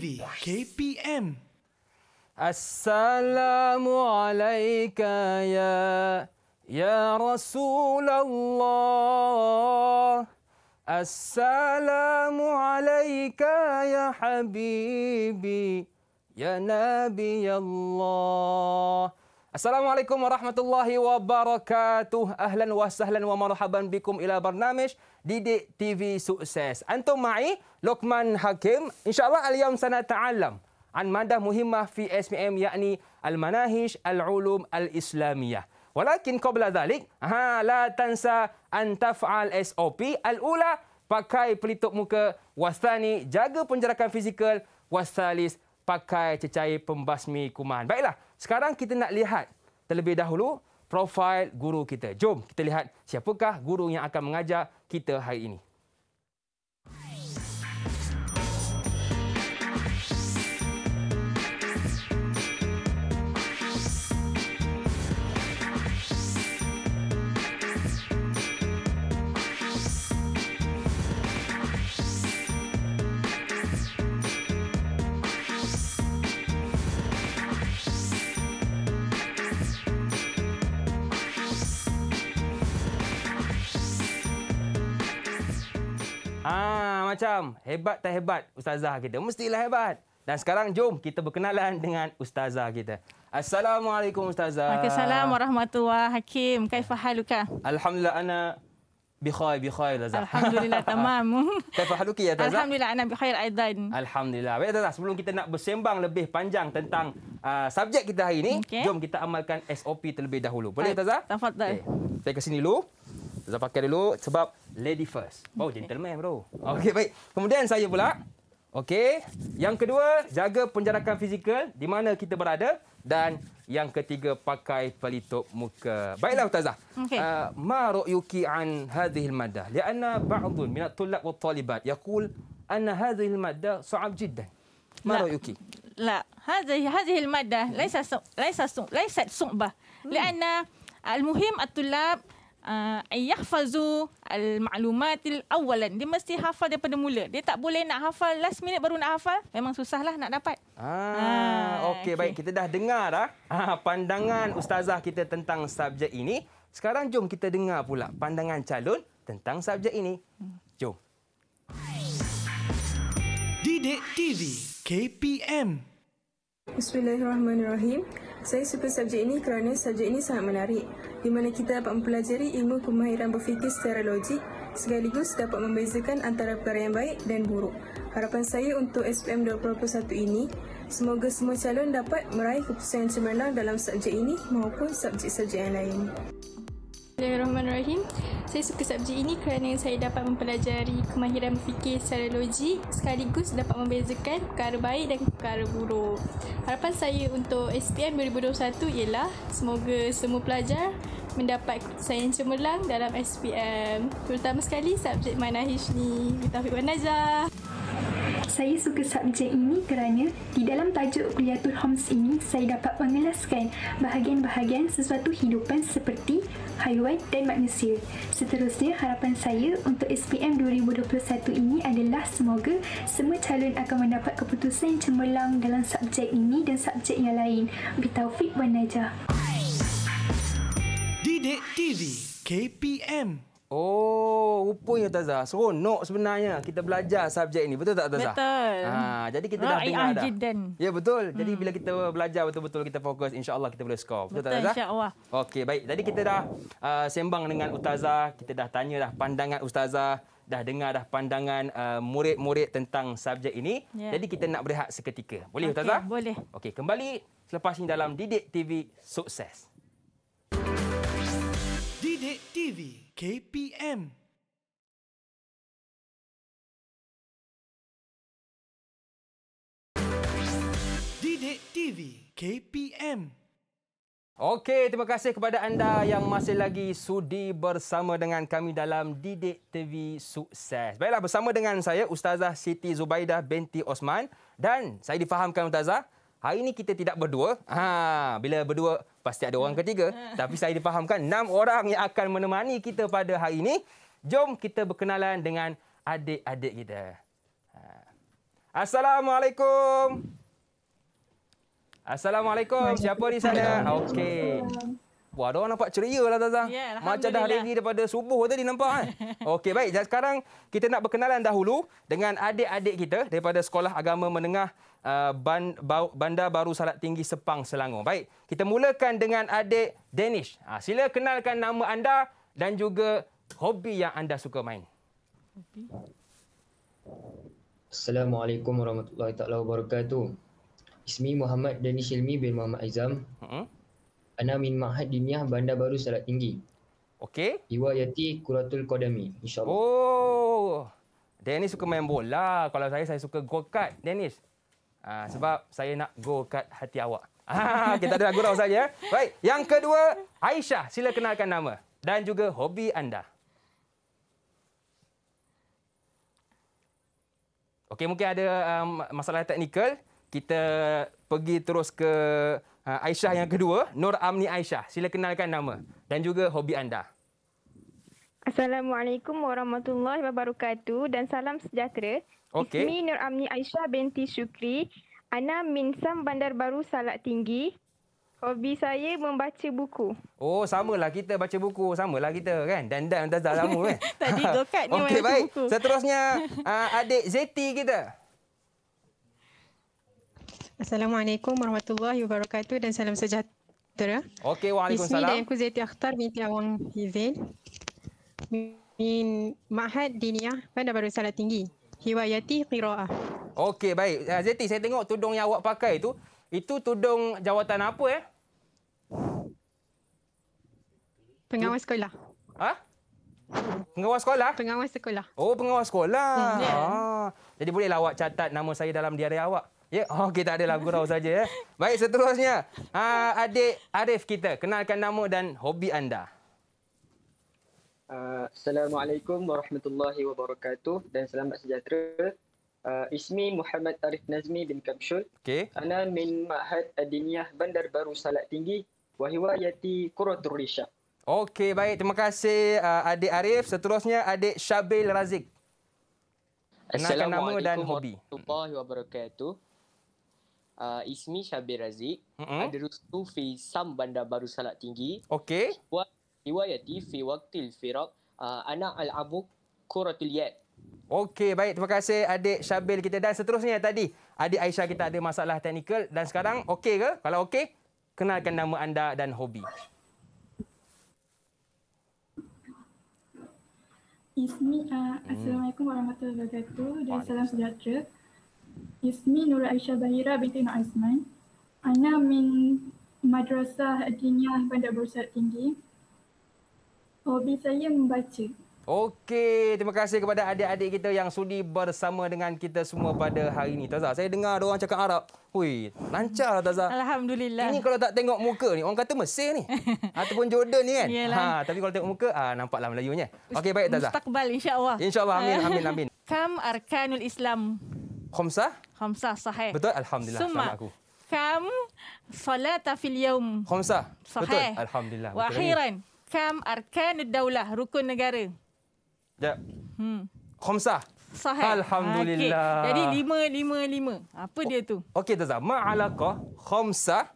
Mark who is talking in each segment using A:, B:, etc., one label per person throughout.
A: TV KPM
B: Assalamualaikum ya ya Rasulullah Assalamualaikum ya habibi ya Nabi Allah Assalamualaikum warahmatullahi wabarakatuh. Ahlan wa sahlan wa marhaban bikum ila barnamish Didik TV Sukses. Antum ma'i Lokman Hakim. InsyaAllah al-yam sana ta'alam. An madah muhimmah fi SPM yakni al-manahish al-ulum al-islamiyah. Walakin qabla dhalik, ha, la tansa an taf'al SOP. Al-ula, pakai pelitup muka. Wasthani, jaga penjarakan fizikal. Wasthalis, pakai cecair pembasmi kuman. Baiklah, sekarang kita nak lihat terlebih dahulu profil guru kita. Jom kita lihat siapakah guru yang akan mengajar kita hari ini. Ha, macam hebat tak hebat ustazah kita? Mestilah hebat. Dan sekarang jom kita berkenalan dengan ustazah kita. Assalamualaikum ustazah. Waalaikumsalam
C: warahmatullahi Hakim, kaifa haluka?
B: Alhamdulillah ana bikhair bikhair ustazah. Alhamdulillah tamam. kaifa haluki ya ustazah? Alhamdulillah
C: ana bikhair aidan.
B: Alhamdulillah. Baik ustazah, sebelum kita nak bersembang lebih panjang tentang uh, subjek kita hari ini, okay. jom kita amalkan SOP terlebih dahulu. Boleh ustazah? Tafadhal. Okay. Saya ke sini dulu. Zah pakai dulu sebab lady first. Oh, okay. gentleman bro. Okey, baik. Kemudian saya pula. Okey. Yang kedua, jaga penjarakan fizikal di mana kita berada. Dan yang ketiga, pakai pelitup muka. Baiklah, Ustazah. Okay. Uh, ah, ma ru'yuki an hadhil madah. Lianna ba'dun minat tulab wa talibat. Yaqul anna hadhil madah su'ab jiddan. Ma ru'yuki?
C: لا هذه هذه الماده ليس ليس ليست صعبه لان المهم الطلاب ayahfazu al-ma'lumat al-awwalan. Dia mesti hafal daripada mula. Dia tak boleh nak hafal last minute baru nak hafal. Memang susahlah nak dapat.
B: Ah, ah okey okay. baik kita dah dengar ah pandangan ustazah kita tentang subjek ini. Sekarang jom kita dengar pula pandangan calon tentang subjek ini. Jom. Didik TV KPM.
C: Bismillahirrahmanirrahim. Saya suka subjek ini kerana subjek ini sangat menarik di mana kita dapat mempelajari ilmu kemahiran berfikir secara logik sekaligus dapat membezakan antara perkara yang baik dan buruk. Harapan saya untuk SPM 2021 ini, semoga semua calon dapat meraih keputusan yang cemerlang dalam subjek ini maupun subjek-subjek yang lain. Bismillahirrahmanirrahim. Saya suka subjek ini kerana saya dapat mempelajari kemahiran fikir secara logik sekaligus dapat membezakan perkara baik dan perkara buruk. Harapan saya untuk SPM 2021 ialah semoga semua pelajar mendapat saya yang cemerlang dalam SPM. Terutama sekali subjek Manahish ni. Taufik Wan
A: Najah. Saya suka subjek ini kerana di dalam tajuk Kuliatul Homs ini saya dapat mengelaskan bahagian-bahagian sesuatu hidupan seperti haiwan dan manusia. Seterusnya, harapan saya untuk SPM 2021 ini adalah semoga semua calon akan mendapat keputusan yang cemerlang dalam subjek ini dan subjek yang lain. Bitaufik Wan Najah. Didik
B: TV KPM Oh, rupanya Taza. Seronok sebenarnya kita belajar subjek ini. Betul tak Taza? Betul. Ha, jadi kita dah dengar dah. Jidan. Ya, betul. Jadi hmm. bila kita belajar betul-betul kita fokus, insya-Allah kita boleh skor. Betul, betul tak Taza? Insya-Allah. Okey, baik. Jadi kita dah uh, sembang dengan Ustaza, kita dah tanya dah pandangan Ustaza, dah dengar dah pandangan uh, murid-murid tentang subjek ini. Yeah. Jadi kita nak berehat seketika. Boleh okay, Ustaza? Boleh. Okey, kembali selepas ini dalam Didik TV Sukses.
A: Didik TV KPM.
B: Didik TV KPM. Okey, terima kasih kepada anda yang masih lagi sudi bersama dengan kami dalam Didik TV Sukses. Baiklah, bersama dengan saya Ustazah Siti Zubaidah binti Osman dan saya difahamkan Ustazah, Hari ini kita tidak berdua. Ha, bila berdua pasti ada orang ketiga. Ha. Tapi saya dipahamkan enam orang yang akan menemani kita pada hari ini. Jom kita berkenalan dengan adik-adik kita. Ha. Assalamualaikum. Assalamualaikum. Siapa di sana? Okey. Wah, orang nampak ceria lah Tazah. Ya, Macam dah lagi daripada subuh tadi nampak kan? Okey, baik. Dan sekarang kita nak berkenalan dahulu dengan adik-adik kita daripada Sekolah Agama Menengah uh, Bandar Baru Salat Tinggi Sepang Selangor. Baik, kita mulakan dengan adik Danish. Ha, sila kenalkan nama anda dan juga hobi yang anda suka main.
A: Assalamualaikum warahmatullahi taala wabarakatuh. Ismi Muhammad Danish Ilmi bin Muhammad Azam. Hmm. Ana min Mahad Diniyah Bandar Baru Salat Tinggi. Okey. Iwayati Kuratul Qadami. Insya-Allah. Oh. Dennis
B: suka main bola. Kalau saya, saya suka go-kart. Dennis, Uh, sebab oh. saya nak go kat hati awak. Ah, kita ada gurau saja. Baik, yang kedua, Aisyah, sila kenalkan nama dan juga hobi anda. Okey, mungkin ada um, masalah teknikal. Kita pergi terus ke uh, Aisyah yang kedua, Nur Amni Aisyah. Sila kenalkan nama dan juga hobi anda.
C: Assalamualaikum warahmatullahi wabarakatuh dan salam sejahtera. Okay. Ismi Nur Amni Aisyah binti Syukri. Ana Minsam Bandar Baru Salak Tinggi. Hobi saya membaca buku.
B: Oh, samalah kita baca buku. Samalah kita kan? Dan dan dah dah lama kan? Tadi
C: dokat ni okay, baik. buku.
B: Seterusnya, ah, adik Zeti kita.
C: Assalamualaikum warahmatullahi wabarakatuh dan salam sejahtera.
B: Okey, waalaikumsalam. Ismi dan aku
C: Zeti Akhtar binti Awang Hizil. Min Mahat Diniyah, Bandar Baru Salat Tinggi. Hiwayati Qiraah.
B: Okey, baik. Ah, Zeti, saya tengok tudung yang awak pakai itu. Itu tudung jawatan apa? Eh? Pengawas sekolah. Hah? Pengawas sekolah? Pengawas sekolah. Oh, pengawas sekolah. Hmm, yeah. ah. Jadi bolehlah awak catat nama saya dalam diari awak. Ya, yeah? okey tak ada lagu raw saja ya. Eh? Baik, seterusnya. Ah, adik Arif kita, kenalkan nama dan hobi anda.
A: Uh, Assalamualaikum warahmatullahi wabarakatuh dan selamat sejahtera. Uh, ismi Muhammad Arif Nazmi bin Kamsul. Okay. Ana min Ma'had Adiniyah Bandar Baru Salat Tinggi. Wahiwayati Kuratul Risha. Okey,
B: baik. Terima kasih uh, Adik Arif. Seterusnya Adik Syabil Razik.
A: Kenalkan nama dan hobi. Assalamualaikum warahmatullahi wabarakatuh. Uh, ismi Syabil Razik. Mm-hmm. Ada Rusu Fisam Bandar Baru Salat Tinggi. Okey. Buat riwayati fi waqtil firaq uh, ana abu kuratul yad. Okey, baik.
B: Terima kasih adik Syabil kita. Dan seterusnya tadi, adik Aisyah kita ada masalah teknikal. Dan sekarang, okey ke? Kalau okey, kenalkan nama anda dan hobi.
A: Ismi, uh, hmm. Assalamualaikum warahmatullahi wabarakatuh dan salam sejahtera. Ismi Nur Aisyah Bahira binti Nur Aisman. Ana min Madrasah Adiniah Bandar Bursa Tinggi. Hobi saya membaca.
B: Okey, terima kasih kepada adik-adik kita yang sudi bersama dengan kita semua pada hari ini. Tazah, saya dengar ada orang cakap Arab. Hui, lancar lah Tazah. Alhamdulillah. Ini kalau tak tengok muka ni, orang kata Mesir ni. Ataupun Jordan ni kan. Ha, tapi kalau tengok muka, ha, nampaklah Melayunya. Okey, baik Tazah. Mustaqbal, insyaAllah. InsyaAllah, amin, amin, amin. Kam
C: Arkanul Islam. Khomsah? Khomsah, sahih. Betul, Alhamdulillah. Suma. Selamat aku. Kam salatafil Fil
B: Khomsah. Sahih. Betul, Alhamdulillah. Wahiran.
C: Wa Kam Arkan Daulah, Rukun Negara. Ya. Hmm. Khomsah. Sahih. Alhamdulillah. Okay. Jadi lima, lima, lima. Apa dia tu?
B: Okey, Tazah. Ma'alakah khomsah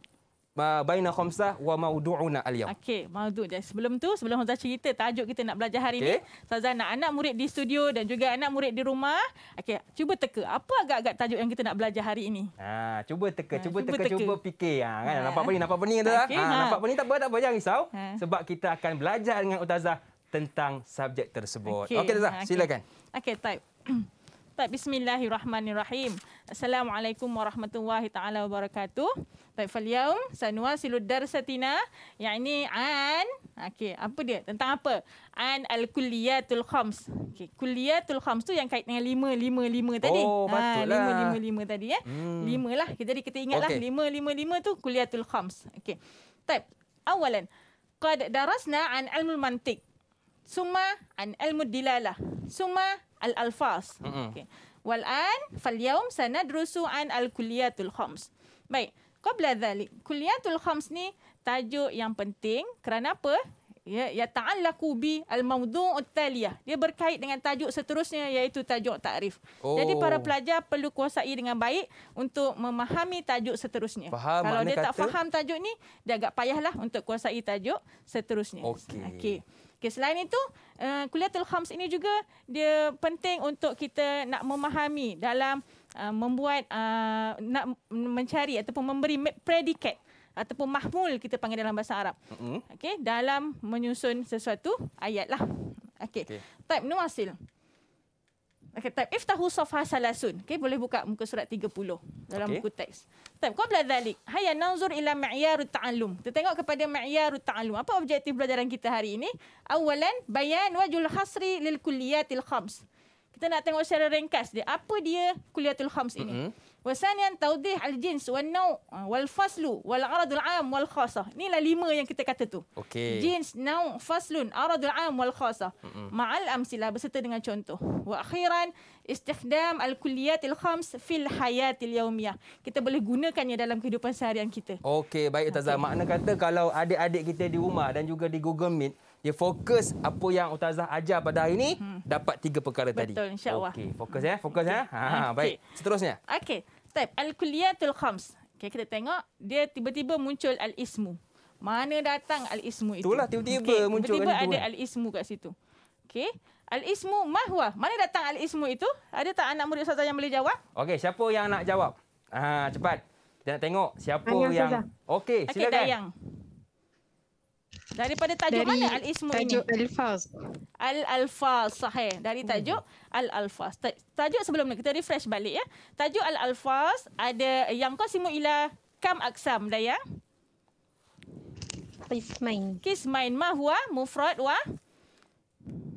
B: baina khamsah wa maudu'una al-yawm.
C: Okey, maudu. Jadi sebelum tu, sebelum Ustaz cerita tajuk kita nak belajar hari okay. ini, Ustazah nak anak murid di studio dan juga anak murid di rumah. Okey, cuba teka. Apa agak-agak tajuk yang kita nak belajar hari ini?
B: Ha, cuba teka, ha, cuba, teka, teka, cuba fikir. Ha, kan? Ha. Nampak pening, nampak pening Ustazah. Okay, ha, ha. Nampak pening tak apa, tak apa. Jangan risau. Ha. Sebab kita akan belajar dengan Ustazah tentang subjek tersebut. Okey, Ustazah. Okay, silakan.
C: Okey, okay, type. Type, bismillahirrahmanirrahim. Assalamualaikum warahmatullahi taala wabarakatuh. Baik, faliyaum sanua siludar satina. Yang ini an. Okey, apa dia? Tentang apa? An al-kulliyatul khams. Okey, kulliyatul khams tu yang kait dengan lima, lima, lima tadi. Oh, ha, ah, betul lah. Lima, lima, lima tadi. Eh. Hmm. Lima lah. Okay, jadi kita ingatlah okay. lima, lima, lima tu kulliyatul khams. Okey. Taip, awalan. Qad darasna an ilmul mantik. Suma an ilmul dilalah. Suma al alfas Mm-hmm. Okey. Wal an falyaum sanadrusu an al-kulliyatul khams. Baik qabla dhalik. Kuliatul khams ni tajuk yang penting kerana apa? Ya, ya ta'allaqu bi al-mawdu' at-taliyah. Dia berkait dengan tajuk seterusnya iaitu tajuk tarif.
B: Oh. Jadi para pelajar
C: perlu kuasai dengan baik untuk memahami tajuk seterusnya. Faham, Kalau dia kata... tak faham tajuk ni, dia agak payahlah untuk kuasai tajuk seterusnya. Okey. Okay. Okay, selain itu, uh, eh, kuliatul khams ini juga dia penting untuk kita nak memahami dalam Uh, membuat uh, nak mencari ataupun memberi predikat ataupun mahmul kita panggil dalam bahasa Arab. Mm-hmm. Okey, dalam menyusun sesuatu ayat lah. Okey. Okay. Type nuasil. Okey, type iftahu safha salasun. Okey, boleh buka muka surat 30 dalam okay. buku teks. Type qabla dhalik. Hayya nanzur ila ma'yarut ta'allum. Kita tengok kepada ma'yarut ta'allum. Apa objektif pelajaran kita hari ini? Awalan, bayan wajul hasri lil kulliyatil khams kita nak tengok secara ringkas dia apa dia kuliatul khams ini mm-hmm. wasanian al jins wan nau ah, wal faslu wal aradul am wal khasah inilah lima yang kita kata tu okay. jins nau faslun aradul am wal khasah mm ma'al amsilah berserta dengan contoh wa akhiran istihdam al kuliatil khams fil hayatil yaumiyah kita boleh gunakannya dalam kehidupan seharian kita
B: okey baik ustazah okay. makna kata kalau adik-adik kita di rumah dan juga di google meet dia fokus apa yang Ustazah ajar pada hari ini hmm. dapat tiga perkara Betul, tadi. Betul insya-Allah. Okey, fokus ya, fokus okay. ya. Ha, okay. baik. Seterusnya.
C: Okey. Step al-kulliyatul khams. Okey, kita tengok dia tiba-tiba muncul al-ismu. Mana datang al-ismu itu? Itulah tiba-tiba okay. muncul tiba-tiba ada al-ismu kat situ. Okey. Al-ismu mahwa. Mana datang al-ismu itu? Ada tak anak murid saya yang boleh jawab?
B: Okey, siapa yang nak jawab? Ha, cepat. Kita nak tengok siapa Ayah, yang... Okey, silakan. Okey, Dayang.
C: Daripada tajuk Dari mana al-ismu ini? Tajuk al-alfaz. Al-alfaz sahih. Dari hmm. tajuk hmm. al-alfaz. Tajuk sebelum ni kita refresh balik ya. Tajuk al-alfaz ada yang qasimu ila kam aksam dah ya. Kismain. Kismain mahwa mufrad wa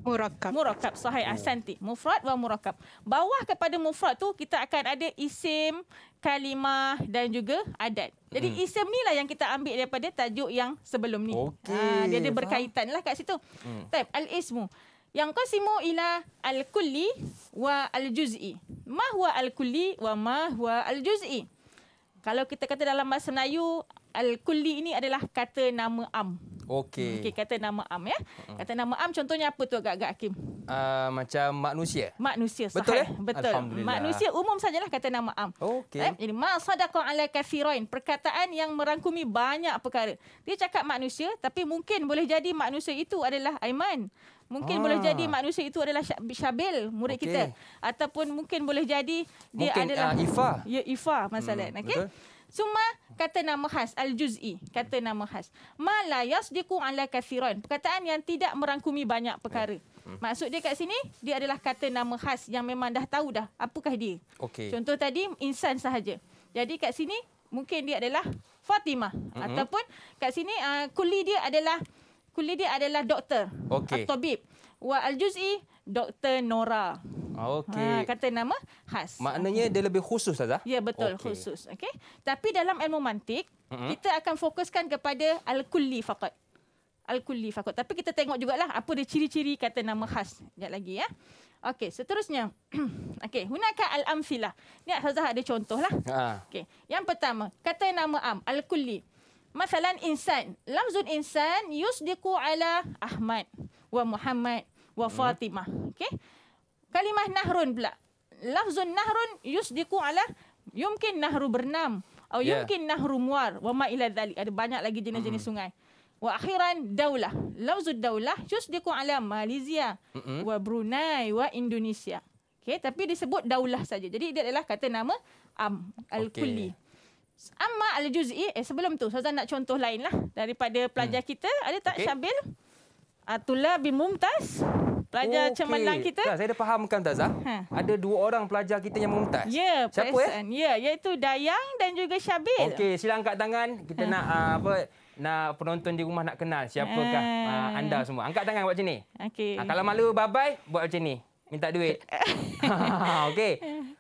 C: Murakab. Murakab. Sahih yeah. Ahsanti. Hmm. Mufrad wa murakab. Bawah kepada mufrad tu kita akan ada isim, kalimah dan juga adat. Jadi hmm. isim ni lah yang kita ambil daripada tajuk yang sebelum ni. Okay. Ha, ah, dia ada berkaitan lah kat situ. Hmm. Taip, al-ismu. Yang kau qasimu ila al-kulli wa al-juz'i. Ma huwa al-kulli wa ma huwa al-juz'i. Kalau kita kata dalam bahasa Melayu, al-kulli ini adalah kata nama am.
B: Okey. Okey, kata
C: nama am ya. Kata nama am contohnya apa tu agak-agak Hakim?
B: Uh, macam manusia.
C: Manusia sahih. Betul. Eh? Betul. Manusia umum sajalah kata nama am. Okey. Eh? Jadi ma sadaqa ala kathirain, perkataan yang merangkumi banyak perkara. Dia cakap manusia tapi mungkin boleh jadi manusia itu adalah Aiman. Mungkin ah. boleh jadi manusia itu adalah Syabil, murid okay. kita. Ataupun mungkin boleh jadi dia mungkin, ah, adalah... Mungkin uh, Ifah. Ya, Ifah masalah. Hmm, okay? Cuma kata nama khas al-juz'i, kata nama khas. Ma la yasdiqu ala kathiran. Perkataan yang tidak merangkumi banyak perkara. Hmm. Maksud dia kat sini dia adalah kata nama khas yang memang dah tahu dah apakah dia. Okay. Contoh tadi insan sahaja. Jadi kat sini mungkin dia adalah Fatimah mm-hmm. ataupun kat sini uh, kuli dia adalah kuli dia adalah doktor
B: okay. atau tabib.
C: Wa al-juz'i Dr. Nora.
B: Ah, okey. Ha, kata
C: nama khas. Maknanya okay. dia lebih
B: khusus Azah? Ya betul okay. khusus.
C: Okey. Tapi dalam ilmu mantik mm-hmm. kita akan fokuskan kepada al-kulli faqat. Al-kulli faqat. Tapi kita tengok jugalah apa dia ciri-ciri kata nama khas. Sekejap lagi ya. Okey, seterusnya. Okey, gunakan al-amfilah. Ni Azah ada contohlah. Ha. Okey. Yang pertama, kata nama am al-kulli. Masalan insan, lamzun insan yusdiqu ala Ahmad wa Muhammad wa hmm. Fatimah. Okey. Kalimah nahrun pula. Lafzun nahrun yusdiku ala yumkin nahru bernam atau ya. yumkin nahru muar wa ma ila dhalik. Ada banyak lagi jenis-jenis hmm sungai. Wa akhiran daulah. Lafzud daulah yusdiku ala Malaysia hmm wa Brunei wa Indonesia. Okey, tapi disebut daulah saja. Jadi dia adalah kata nama am al-kulli. Okay. Amma al-juz'i, eh sebelum tu, saya nak contoh lain lah daripada pelajar hmm. kita. Ada tak okay. Syabil? Atullah bin Mumtaz. Pelajar okay. cemerlang kita.
B: Tak, saya dah fahamkan tak, ah. Ha. Ada dua orang pelajar kita yang Mumtaz. Ya, Siapa ya? Ya, iaitu Dayang dan juga Syabil. Okey, sila angkat tangan. Kita ha. nak uh, apa nak penonton di rumah nak kenal siapakah ha. Ah, anda semua. Angkat tangan buat macam ni. Okey. Uh, kalau malu bye-bye, buat macam ni. Minta duit. Okey.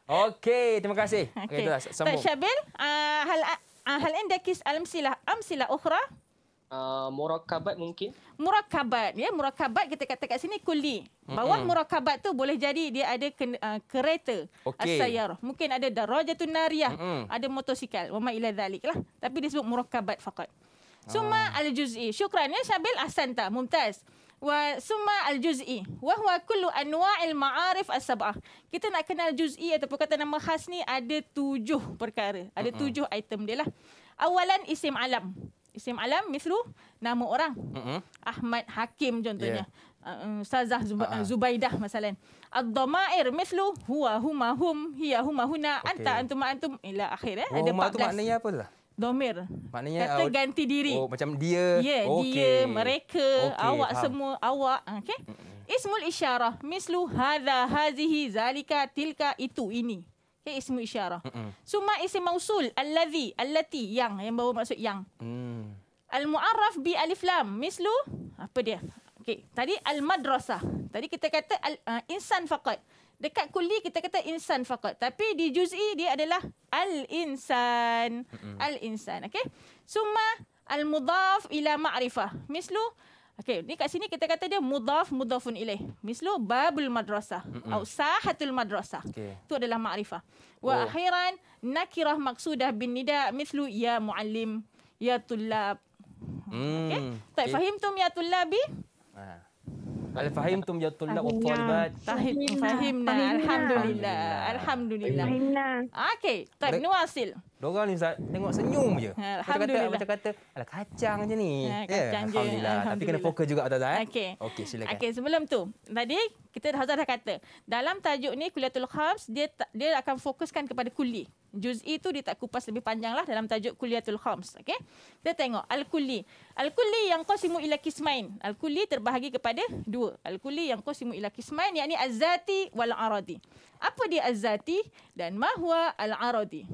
A: Okey, terima kasih. Okey, okay, tu lah. Syabil,
C: uh, hal, uh, hal endekis alam sila am sila ukhrah.
A: Uh, murakabat mungkin
C: Murakabat ya Murakabat kita kata kat sini kuli Bawah mm-hmm. murakabat tu boleh jadi dia ada ken, uh, kereta
B: okay. Asayar
C: Mungkin ada darajatun nariyah mm-hmm. Ada motosikal Wama ila dhalik lah Tapi disebut murakabat fakat ah. Suma uh. al-juz'i Syukran ya Syabil Ahsan tak Mumtaz wa summa al juz'i wa huwa kullu anwa'il ma'arif as-sab'ah kita nak kenal juz'i ataupun kata nama khas ni ada tujuh perkara ada tujuh mm-hmm. item dia lah awalan isim alam Isim Alam mislu Nama orang uh-huh. Ahmad Hakim contohnya Ustazah yeah. uh, uh Zub- uh-huh. Zubaidah Masalah Ad-Dama'ir mislu Lu Huwa huma hum Hiya huma huna okay. Anta antum antum Ila akhir eh Ada 14 Huma tu maknanya apa lah Domir
B: maknanya kata uh, ganti diri oh macam dia yeah, okay. dia mereka okay, awak ha. semua
C: awak ah, okey ismul isyarah mislu hadha hazihi zalika tilka itu ini Ya ismu isyarah. Mm-mm. Suma isim mausul. Alladhi. Allati. Yang. Yang bawa maksud yang. Mm. Al-mu'arraf bi alif lam. Mislu. Apa dia? Okay. Tadi al-madrasah. Tadi kita kata al, uh, insan faqad. Dekat kuli kita kata insan faqad. Tapi di juz'i dia adalah al-insan. Mm-mm. Al-insan. Okay. Suma al-mudaf ila ma'rifah. Mislu. Mislu. Okey, ni kat sini kita kata dia mudhaf mudhafun ilaih. Mislu babul madrasah. Mm-mm. Au sahatul madrasah. Itu adalah makrifah. Oh. Wa akhiran nakirah maksudah bin nida. Mislu ya muallim, ya tullab. Mm. Okey. Okay. Tak okay. fahim tum ya tullabi? Ah.
B: Al fahimtum ya tullab wa talibat.
C: Fahim fahimna alhamdulillah. Alhamdulillah. Okey, tak ni wasil.
B: Dorang ni Ustaz tengok senyum je. Alhamdulillah. Kata, macam kata ala kacang je ni. Ha, ya, kacang je. Alhamdulillah. alhamdulillah. Tapi kena fokus juga atas eh. Okey. Okey, silakan. Okey,
C: sebelum tu, tadi kita dah dah kata dalam tajuk ni kuliah tul khams dia dia akan fokuskan kepada kuliah juz'i tu dia tak kupas lebih panjang lah dalam tajuk kuliatul Khoms. Okay? Kita tengok al-kulli. Al-kulli yang kau simu ila kismain. Al-kulli terbahagi kepada dua. Al-kulli yang qasimu ila kismain yakni az-zati wal-aradi. Apa dia az dan ma huwa al-aradi?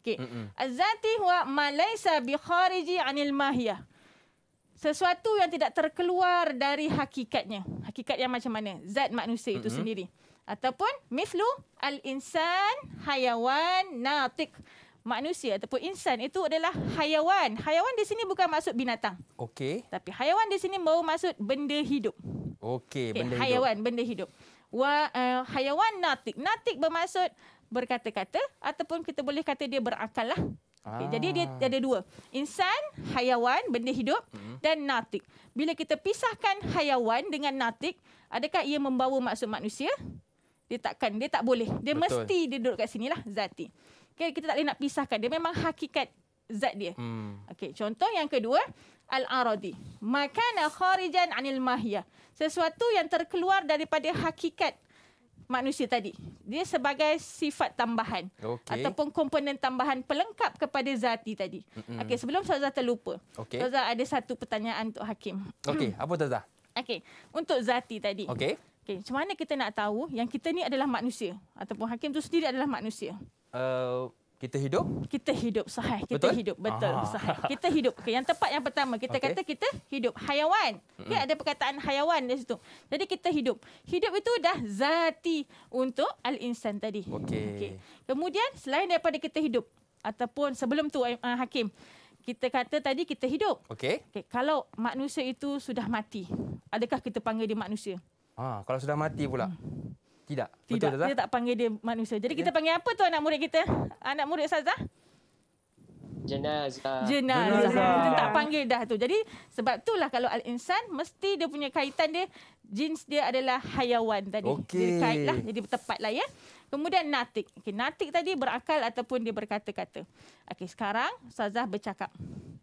C: Okay. Az-zati huwa ma laysa bi khariji anil mahiyah. Sesuatu yang tidak terkeluar dari hakikatnya. Hakikat yang macam mana? Zat manusia itu mm-hmm. sendiri ataupun miflu al insan hayawan natik manusia ataupun insan itu adalah hayawan hayawan di sini bukan maksud binatang okey tapi hayawan di sini baru maksud benda hidup
B: okey okay, benda hayawan, hidup hayawan
C: benda hidup wa uh, hayawan natik natik bermaksud berkata-kata ataupun kita boleh kata dia berakal lah Okay, ah. Jadi dia ah. ada dua. Insan, hayawan, benda hidup hmm. dan natik. Bila kita pisahkan hayawan dengan natik, adakah ia membawa maksud manusia? Dia takkan, dia tak boleh. Dia Betul. mesti dia duduk kat sini lah, zati. Okay, kita tak boleh nak pisahkan. Dia memang hakikat zat dia. Hmm. Okay, contoh yang kedua, al-aradi. Makana kharijan anil mahiyah. Sesuatu yang terkeluar daripada hakikat manusia tadi. Dia sebagai sifat tambahan. Okay. Ataupun komponen tambahan pelengkap kepada zati tadi. Mm-hmm. Okay, sebelum Ustaz terlupa. Okay. Ustaz ada satu pertanyaan untuk Hakim.
B: Okey, apa Ustaz Zah?
C: Okey, untuk zati tadi. Okey. Okay, macam mana kita nak tahu yang kita ni adalah manusia ataupun hakim tu sendiri adalah manusia?
B: Uh, kita hidup? Kita
C: hidup sahih.
B: Kita betul? hidup betul Aha. sahih.
C: Kita hidup. Okay, yang tepat yang pertama kita okay. kata kita hidup. Hayawan. Okay, ada perkataan hayawan di situ. Jadi kita hidup. Hidup itu dah zati untuk al-insan tadi. Okey. Okay. Kemudian selain daripada kita hidup ataupun sebelum tu uh, hakim kita kata tadi kita hidup. Okey. Okay, kalau manusia itu sudah mati, adakah kita panggil dia manusia?
B: Ha, kalau sudah mati pula. Tidak. Tidak. Betul, kita
C: tak panggil dia manusia. Jadi kita ya. panggil apa tu anak murid kita? Anak murid Ustazah?
A: Jenazah. Jenazah. Jenazah. Tak
C: panggil dah tu. Jadi sebab tu lah kalau al-insan mesti dia punya kaitan dia jins dia adalah hayawan tadi. Okay. Dia lah. jadi lah ya. Kemudian natik. Okay, natik tadi berakal ataupun dia berkata-kata. Okay, sekarang Ustazah bercakap.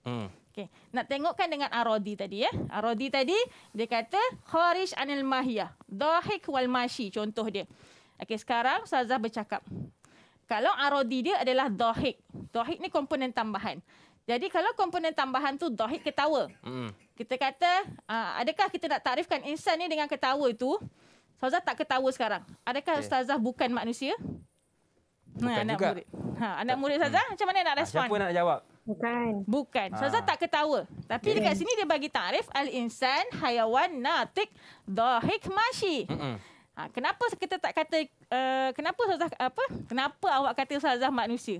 C: Hmm. Okey, nak tengokkan dengan Arodi tadi ya. Arodi tadi dia kata kharij anil mahia dahik wal mashi contoh dia. Okey, sekarang Ustazah bercakap. Kalau Arodi dia adalah dahik. Dahik ni komponen tambahan. Jadi kalau komponen tambahan tu dahik ketawa. Hmm. Kita kata, ah, adakah kita nak tarifkan insan ni dengan ketawa itu? Ustazah tak ketawa sekarang. Adakah okay. Ustazah bukan manusia? Bukan nah, anak juga. Murid. Ha, anak murid Ustazah, mm. macam mana nak ah, respon? Siapa nak jawab? Bukan. Bukan. Ha. Ah. Syaza tak ketawa. Tapi okay. dekat sini dia bagi tarif al-insan hayawan natik dahik mashi. Ha, kenapa kita tak kata uh, kenapa Syaza apa? Kenapa awak kata Syaza manusia?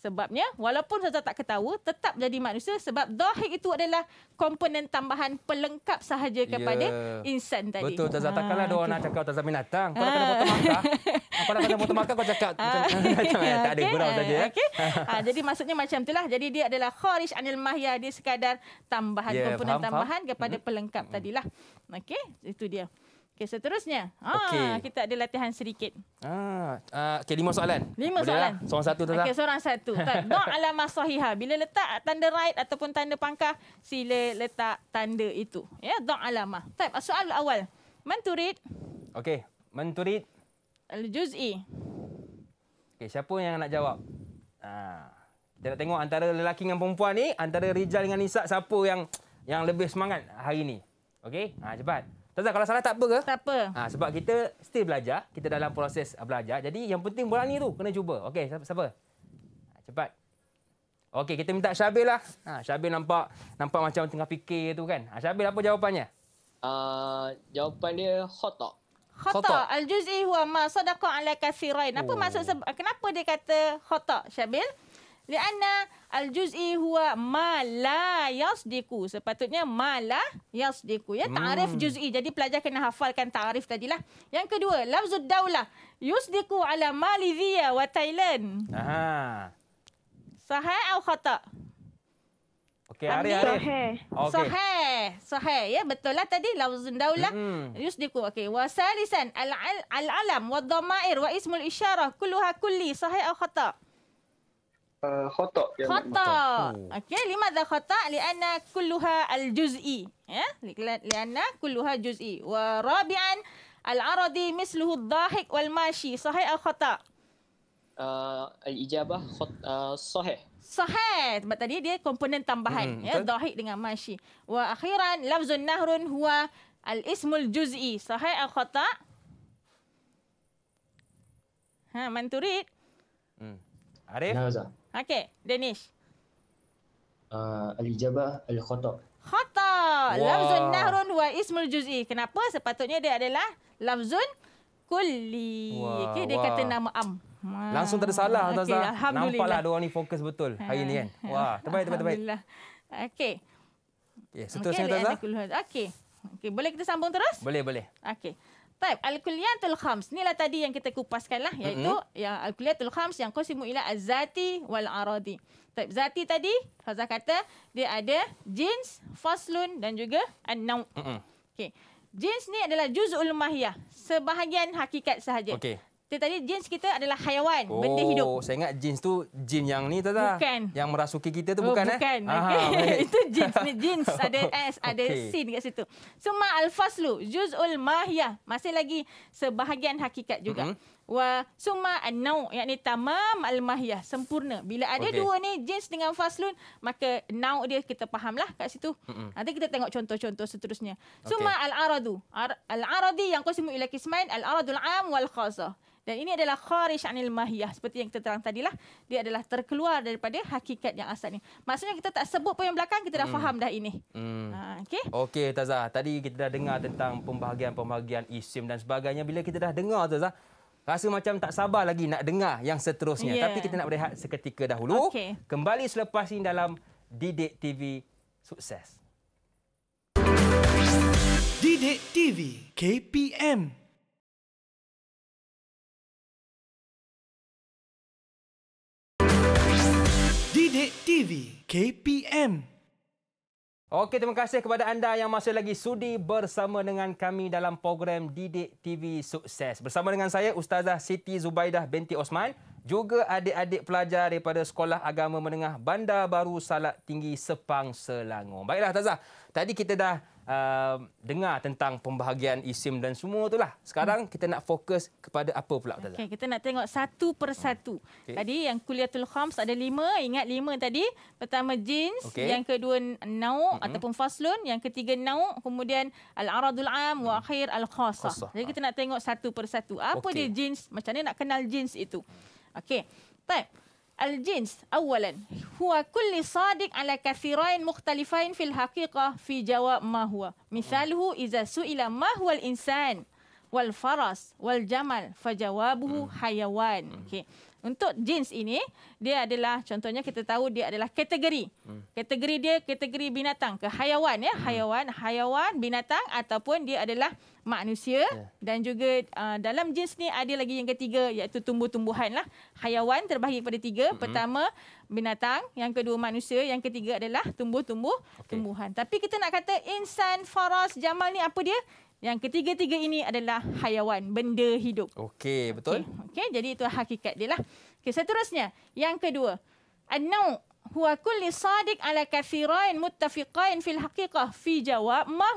C: Sebabnya walaupun saya tak ketawa tetap jadi manusia sebab zahir itu adalah komponen tambahan pelengkap sahaja kepada yeah. insan tadi. Betul tak Zah. Takkanlah ha, ada orang
B: nak cakap Ustaz Zah binatang. Kalau nak kena ah. potong makan. Kau nak kena potong makan kau cakap
C: macam ah, tak ada gurau saja. Okay. ha, jadi maksudnya macam itulah. Jadi dia adalah kharij anil mahya. Dia sekadar tambahan yeah, komponen faham, tambahan faham. kepada mm-hmm. pelengkap hmm. tadilah. Okey itu dia. Okey, seterusnya. Ha, ah, okay. kita ada latihan sedikit.
B: Ha, uh, okey, lima soalan. Lima Boleh soalan. Lah. Seorang satu tuan Okey, seorang satu. Doa
C: alamah sahiha. Bila letak tanda right ataupun tanda pangkah, sila letak tanda itu. Ya, doa alamah. Tab, soal awal. Menturit.
B: Okey, menturit.
C: Al-Juz'i.
B: Okey, siapa yang nak jawab? Ha. Kita nak tengok antara lelaki dengan perempuan ni, antara rizal dengan Nisa, siapa yang yang lebih semangat hari ini? Okey, ha, cepat. Tazah, kalau salah tak apa ke? Tak apa. Ha, sebab kita still belajar. Kita dalam proses belajar. Jadi yang penting bola ni tu kena cuba. Okey, siapa? Ha, cepat. Okey, kita minta Syabil lah. Ha, Syabil nampak nampak macam tengah fikir tu kan. Ha, Syabil, apa jawapannya? Uh,
A: jawapan dia hot dog.
C: Hot Al-juz'i huwa ma sadaqa ala kathirain. Apa oh. maksud? Kenapa dia kata hot dog, Syabil? Lianna al-juz'i huwa ma la yasdiku. Sepatutnya ma la yasdiku. Ya, ta'rif hmm. juz'i. Jadi pelajar kena hafalkan ta'rif tadilah. Yang kedua, lafzud daulah. Yusdiku ala Malaysia wa Thailand.
B: Aha.
C: Sahih atau khatak?
B: Okey, arif Ari. Sahih. Sahih.
C: Sahih. Ya, betul lah tadi. Lafzun daulah. Mm -hmm. Yusdiku. Okey. Wa salisan. Al-alam. -al -al wa dhamair. Wa ismul isyarah. Kulluha kulli. Sahih atau khatak?
A: khata ya khata
C: okey lima za khata lianna kulluha juzi, ya lianna kulluha juz'i wa rabi'an al-aradi misluhu dahik wal mashi sahih al khata
A: uh, al ijabah khot, uh, sahih
C: sahih sebab tadi dia komponen tambahan hmm, ya Dahik dengan mashi wa akhiran lafzun nahrun huwa al ismul juz'i sahih al khata ha manturid
A: hmm. arif
C: Okay, Danish.
A: Uh, ah, Al-Jabah Al-Khotok.
C: Khotok. Wow. Lafzun Nahrun wa Ismul Juz'i. Kenapa? Sepatutnya dia adalah Lafzun kuli? Wow. Okay, dia wow. kata nama Am. Wow. Langsung tersalah, okay, ah, Tazah. Alhamdulillah. Nampaklah dia
B: orang ni fokus betul ah, hari ni kan. Wah, terbaik, terbaik, terbaik. Okey. Okay. seterusnya, okay, Tazah.
C: Okay. okay. Boleh kita sambung terus? Boleh, boleh. Okey. Taib, Al-Kuliyatul Khams. Inilah tadi yang kita kupaskan lah. Iaitu mm-hmm. yang Al-Kuliyatul Khams yang kosimu ila Az-Zati wal-Aradi. Taib, Zati tadi, Fazal kata, dia ada jins, faslun dan juga an-naw. Mm-hmm. Okay. Jins ni adalah juz'ul mahiyah. Sebahagian hakikat sahaja. Okay. Tadi jeans kita adalah haiwan, oh, benda hidup. Oh,
B: saya ingat jeans tu jin yang ni tu tak? Bukan. Yang merasuki kita tu oh, bukan, bukan eh? Bukan. Okay. Itu jeans ni. Jeans ada S, ada okay. C
C: dekat situ. Suma al-faslu, juz'ul mahiyah. Masih lagi sebahagian hakikat juga. Mm-hmm. Wa suma an-nau' yang ni tamam al-mahiyah. Sempurna. Bila ada okay. dua ni, jeans dengan faslun, maka nau' dia kita fahamlah kat situ. Mm-hmm. Nanti kita tengok contoh-contoh seterusnya. Okay. Suma al-aradu. al-aradi yang kau semua ila kisman. Al-aradul am wal-khazah. Dan ini adalah kharij anil mahiyah seperti yang kita terang tadilah. Dia adalah terkeluar daripada hakikat yang asal ni. Maksudnya kita tak sebut pun belakang kita dah hmm. faham dah ini. Hmm. Ha, okey.
B: Okey Taza, tadi kita dah dengar tentang pembahagian-pembahagian isim dan sebagainya. Bila kita dah dengar Tazah, rasa macam tak sabar lagi nak dengar yang seterusnya. Yeah. Tapi kita nak berehat seketika dahulu. Okay. Kembali selepas ini dalam Didik TV Sukses. Didik TV KPM Sidik TV KPM. Okey, terima kasih kepada anda yang masih lagi sudi bersama dengan kami dalam program Didik TV Sukses. Bersama dengan saya, Ustazah Siti Zubaidah binti Osman. Juga adik-adik pelajar daripada Sekolah Agama Menengah Bandar Baru Salat Tinggi Sepang Selangor. Baiklah, Ustazah. Tadi kita dah uh, dengar tentang pembahagian isim dan semua itulah. Sekarang hmm. kita nak fokus kepada apa pula Ustazah? Okey,
C: kita nak tengok satu persatu. Hmm, okay. Tadi yang kuliah kuliatul khams ada lima. ingat lima tadi. Pertama jins, okay. yang kedua nau hmm. ataupun faslun, yang ketiga nau, kemudian al-aradul am hmm. wa akhir al khasa Jadi kita nak tengok satu persatu. Apa okay. dia jins? Macam mana nak kenal jins itu? Okey. Baik. الجنس أولا هو كل صادق على كثيرين مختلفين في الحقيقة في جواب ما هو مثاله إذا سئل ما هو الإنسان wal faras wal jamal fajawabuhu hmm. hayawan. Hmm. Okey. Untuk jeans ini, dia adalah contohnya kita tahu dia adalah kategori. Hmm. Kategori dia kategori binatang ke hayawan ya, hmm. hayawan, hayawan, binatang ataupun dia adalah manusia yeah. dan juga uh, dalam jeans ni ada lagi yang ketiga iaitu tumbuh-tumbuhan lah. Hayawan terbahagi kepada tiga. hmm Pertama binatang, yang kedua manusia, yang ketiga adalah tumbuh-tumbuh okay. tumbuhan. Tapi kita nak kata insan, faras, jamal ni apa dia? Yang ketiga-tiga ini adalah hayawan, benda hidup.
B: Okey, betul. Okey,
C: okay, jadi itu hakikat dia lah. Okey, seterusnya. Yang kedua. Anau huwa kulli sadiq ala kafirain muttafiqain fil haqiqah fi jawab ma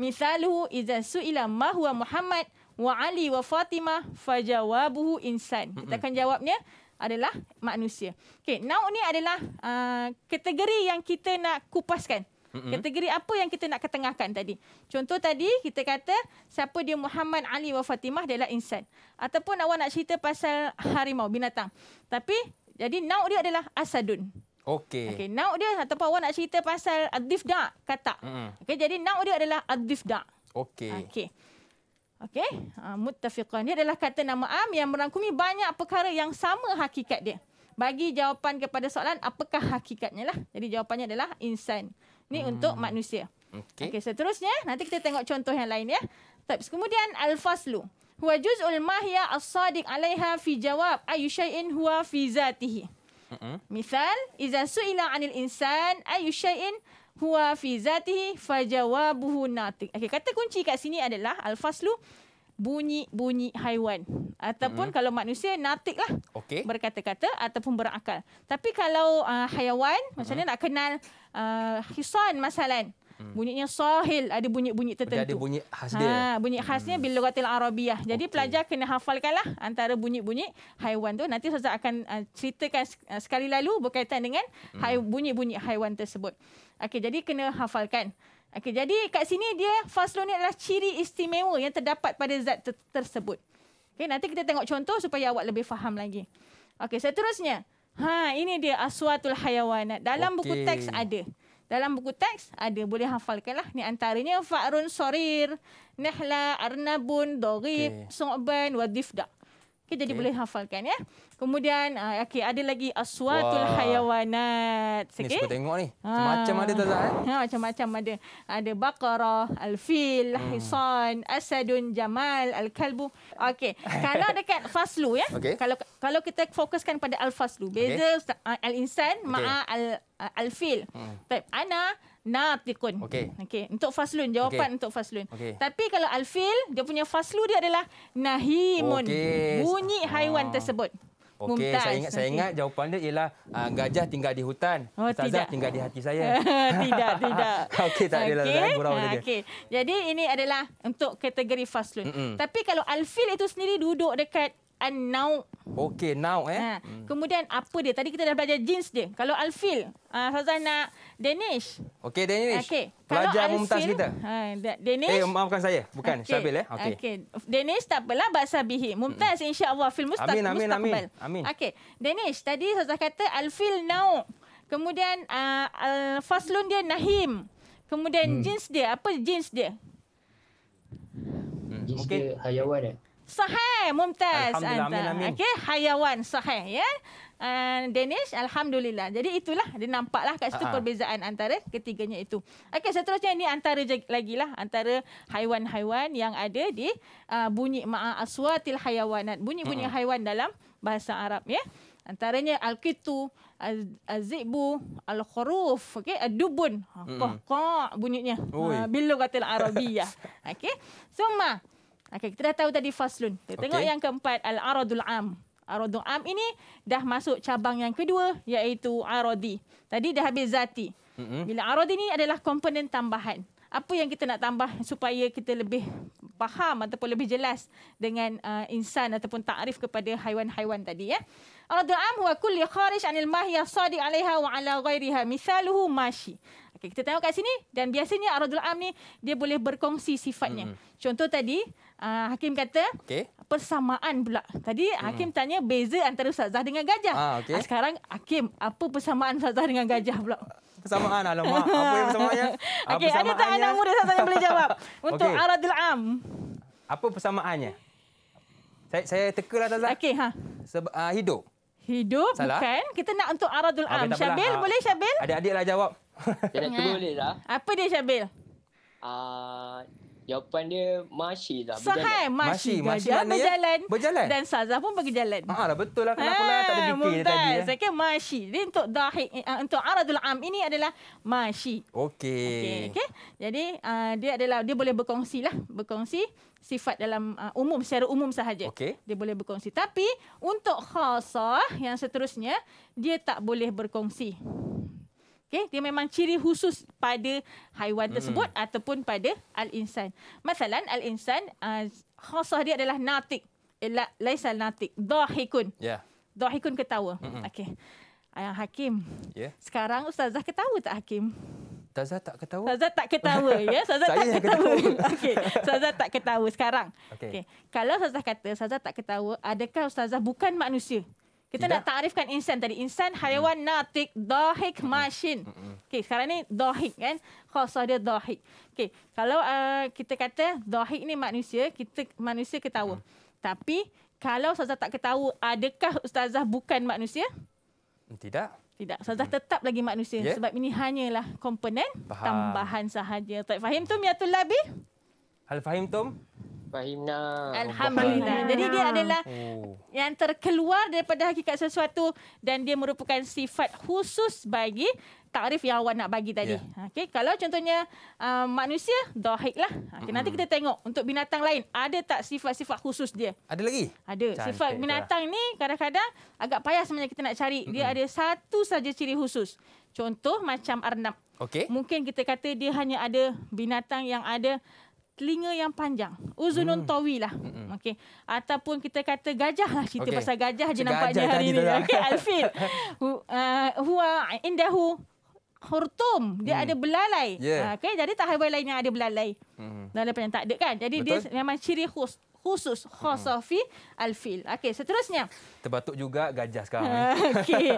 C: Misaluhu iza su'ila ma Muhammad wa Ali wa Fatimah fa jawabuhu insan. Kita akan jawabnya adalah manusia. Okey, now ni adalah uh, kategori yang kita nak kupaskan. Mm-hmm. Kategori apa yang kita nak ketengahkan tadi? Contoh tadi kita kata siapa dia Muhammad Ali wa Fatimah adalah insan. Ataupun awak nak cerita pasal harimau binatang. Tapi jadi nauk dia adalah asadun. Okey. Okey, nauk dia ataupun awak nak cerita pasal adifda kata. Mm-hmm. Okey, jadi nauk dia adalah adifda. Okey. Okey. Okey, uh, muttafiqan dia adalah kata nama am yang merangkumi banyak perkara yang sama hakikat dia. Bagi jawapan kepada soalan apakah hakikatnya lah. Jadi jawapannya adalah insan. Ni hmm. untuk manusia. Okey. Okey, seterusnya nanti kita tengok contoh yang lain ya. Tips. Kemudian al-faslu. Huwa juz'ul mahya as-sadiq 'alaiha fi jawab ayu syai'in huwa fi zatihi. Misal, iza su'ila 'anil insan ayu syai'in huwa fi zatihi fa jawabuhu natiq. Okey, kata kunci kat sini adalah al-faslu bunyi-bunyi haiwan ataupun hmm kalau manusia natik lah okay. berkata-kata ataupun berakal tapi kalau uh, haiwan hmm macam ni nak kenal uh, hisan masalan Hmm. Bunyinya sahil ada bunyi-bunyi tertentu. Ada bunyi
B: khas dia.
C: Ha, bunyi khasnya hmm. bilogatil Arabiah. Jadi okay. pelajar kena hafalkanlah antara bunyi-bunyi haiwan tu. Nanti saya akan uh, ceritakan uh, sekali lalu berkaitan dengan hmm. bunyi-bunyi haiwan tersebut. Okay, jadi kena hafalkan. Okay, jadi kat sini dia faslon ni adalah ciri istimewa yang terdapat pada zat ter- tersebut. Okay, nanti kita tengok contoh supaya awak lebih faham lagi. Okey, seterusnya. Ha, ini dia aswatul hayawanat. Dalam okay. buku teks ada. Dalam buku teks ada boleh lah Ni antaranya fa'run sorir, nehla arnabun, dorib, okay. su'ban, wadifda. Okay, jadi okay. boleh hafalkan ya. Kemudian ah, okay, ada lagi aswatul Wah. hayawanat. Okay. Ni sekejap tengok ni. Macam-macam ah. ada tak eh? Ha, macam-macam ada. Ada baqarah, alfil, hmm. hisan, asadun jamal, alkalbu. Okay, kalau dekat faslu ya. Okay. Kalau kalau kita fokuskan pada alfaslu. Beza okay. uh, ah, al-insan okay. ma'a al, uh, alfil. Hmm. ana Natikun. Okay. Okay. untuk faslun jawapan okay. untuk faslun. Okay. Tapi kalau alfil dia punya faslu dia adalah nahimun. Okay. Bunyi ah. haiwan oh. tersebut. Okey, saya ingat saya ingat
B: jawapan dia ialah uh, gajah tinggal di hutan. Oh, Ustazah oh, tinggal di hati saya. tidak, tidak. Okey, tak adalah okay. gurau ha, ah, okay.
C: Jadi ini adalah untuk kategori faslun. Mm-mm. Tapi kalau alfil itu sendiri duduk dekat and now.
B: Okay, now eh. Ha. Hmm.
C: Kemudian apa dia? Tadi kita dah belajar jeans dia. Kalau Alfil, uh, ha, Fazal nak Danish.
B: Okay, Danish. Okay. Pelajar mumtaz kita.
C: Ha, Danish. Eh,
B: maafkan saya. Bukan, okay. Syabil eh. Okay. okay.
C: Danish tak apalah, bahasa bihi. Hmm. Mumtaz, insya Allah. Fil musta- amin, amin, amin, amin. Amin. Okay. Danish, tadi Fazal kata Alfil now. Kemudian uh, Faslun dia Nahim. Kemudian hmm. jeans dia. Apa jeans dia?
A: Jeans okay. hayawan eh? Sahih
C: Mumtaz Alhamdulillah anta. Okay, Hayawan Sahih ya uh, Danish Alhamdulillah Jadi itulah Dia nampaklah kat situ uh-huh. perbezaan antara ketiganya itu Okay seterusnya ini antara lagi lah Antara haiwan-haiwan yang ada di uh, Bunyi ma'a aswatil hayawanat Bunyi-bunyi uh-huh. haiwan dalam bahasa Arab ya Antaranya Al-Kitu, Azibu, Al-Khuruf, okay? Dubun. Hmm. kok bunyinya. Uh, Bila kata Arabiyah. okay? Semua. So, Okay, kita dah tahu tadi faslun. Kita okay. tengok yang keempat al-aradul am. Aradul am ini dah masuk cabang yang kedua iaitu aradi. Tadi dah habis zati. Mm-hmm. Bila aradi ini adalah komponen tambahan. Apa yang kita nak tambah supaya kita lebih faham ataupun lebih jelas dengan uh, insan ataupun takrif kepada haiwan-haiwan tadi ya. Aradul am huwa kulli kharij anil mahya sadi 'alaiha wa 'ala ghairiha misaluhu mashi. Okay, kita tengok kat sini dan biasanya aradul am ni dia boleh berkongsi sifatnya. Mm-hmm. Contoh tadi uh, Hakim kata okay. Persamaan pula Tadi hmm. Hakim tanya Beza antara Ustazah dengan Gajah ah, okay. Ah, sekarang Hakim Apa persamaan Ustazah dengan Gajah pula
B: Persamaan alamak Apa yang persamaannya ya? okay, Ada tak anak ya? murid Ustazah yang boleh jawab Untuk okay.
C: Aradil Am
B: Apa persamaannya saya, saya teka lah Ustazah okay, ha. uh, hidup Hidup Salah. bukan
C: Kita nak untuk Aradul Am okay, Syabil ha. boleh Syabil Adik-adik
B: lah
A: jawab Ya, boleh lah.
C: Apa dia Syabil?
A: Uh, Jawapan dia masih lah berjalan. Sahai masih masih berjalan. berjalan. Berjalan. Dan
C: Sazah pun pergi jalan. Ha
B: lah
A: betul lah kenapa lah ah, tak ada fikir tadi. Ya. Saya
C: kan masih. Jadi untuk dahi uh, eh, ah, untuk aradul am ini adalah masih.
B: Okey. Okey. Okay?
C: Jadi uh, dia adalah dia boleh berkongsi lah berkongsi sifat dalam uh, umum secara umum sahaja. Okay. Dia boleh berkongsi. Tapi untuk khasah yang seterusnya dia tak boleh berkongsi. Okay, dia memang ciri khusus pada haiwan hmm. tersebut hmm. ataupun pada al-insan. Masalan al-insan, uh, khasah dia adalah natik. Eh, la, laisal natik. Dahikun. Ya. Yeah. Dahikun ketawa. Mm-mm. Okay. Ayang ah, Hakim. Yeah. Sekarang Ustazah ketawa tak Hakim?
B: Ustazah tak ketawa. Ustazah tak ketawa. ya, Ustazah tak ketawa. Okey.
C: Ustazah tak ketawa sekarang. Okey. Okay. Kalau Ustazah kata Ustazah tak ketawa, adakah Ustazah bukan manusia? Kita Tidak. nak tarifkan insan tadi. Insan haiwan natik dahik, hmm. mashin. Hmm. Okay, sekarang ni dahik kan. Khosoh dia dohik. Okay, kalau uh, kita kata dahik ni manusia, kita manusia ketawa. Hmm. Tapi kalau Ustazah tak ketawa, adakah Ustazah bukan manusia? Tidak. Tidak, Ustazah hmm. tetap lagi manusia. Yeah. Sebab ini hanyalah komponen Faham. tambahan sahaja. Tak fahim tu miatul labi?
B: Hal fahim tu? Fahimna. Alhamdulillah. Jadi dia adalah oh.
C: yang terkeluar daripada hakikat sesuatu dan dia merupakan sifat khusus bagi takrif yang awak nak bagi tadi. Yeah. Okey, kalau contohnya uh, manusia dahik lah. Okay, mm-hmm. nanti kita tengok untuk binatang lain ada tak sifat-sifat khusus dia? Ada lagi? Ada. Cantik sifat binatang lah. ni kadang-kadang agak payah sebenarnya kita nak cari. Dia mm-hmm. ada satu saja ciri khusus. Contoh macam arnab. Okey. Mungkin kita kata dia hanya ada binatang yang ada telinga yang panjang. Uzunun hmm. tawi lah. Hmm. Okay. Ataupun kita kata gajah lah. Cerita okay. pasal gajah je nampaknya hari ni. Lah. Okay. Alfil. Hua uh, indahu hurtum. Dia hmm. ada belalai. Yeah. Ah, okay. Jadi tak haiwan lain yang ada belalai. Hmm. Dalam panjang tak ada kan. Jadi Betul? dia memang ciri khusus khusus khosofi alfil. Okey, seterusnya.
B: Terbatuk juga gajah sekarang ni. Okey.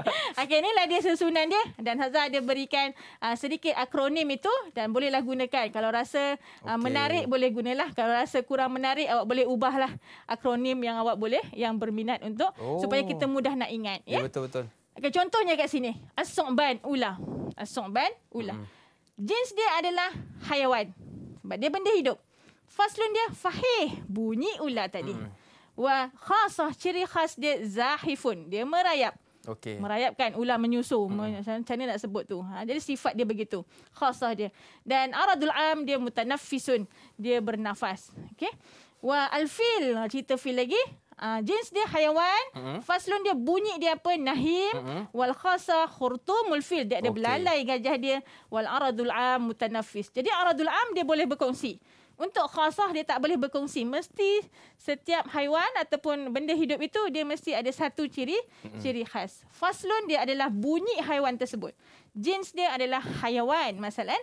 C: Okey, inilah dia susunan dia dan Hazza ada berikan uh, sedikit akronim itu dan bolehlah gunakan. Kalau rasa uh, okay. menarik boleh gunalah. Kalau rasa kurang menarik awak boleh ubahlah akronim yang awak boleh yang berminat untuk oh. supaya kita mudah nak ingat ya. Ya betul betul. Okey, contohnya kat sini. Asuban ula. Asuban ula. Hmm. Jenis dia adalah haiwan. Sebab dia benda hidup faslun dia fahih bunyi ula tadi hmm. wa khasah ciri khas dia zahifun dia merayap okey merayap kan ula menyusu hmm. macam mana nak sebut tu ha jadi sifat dia begitu khasah dia dan aradul am dia mutanafisun dia bernafas Okay. wa alfil ha, cerita fil lagi Uh, ha, jenis dia haiwan mm-hmm. faslun dia bunyi dia apa nahim hmm wal khasah khurtumul fil dia ada okay. belalai gajah dia wal aradul am mutanafis. jadi aradul am dia boleh berkongsi untuk khasah dia tak boleh berkongsi. Mesti setiap haiwan ataupun benda hidup itu dia mesti ada satu ciri ciri khas. Faslun dia adalah bunyi haiwan tersebut. Jenis dia adalah haiwan masalan.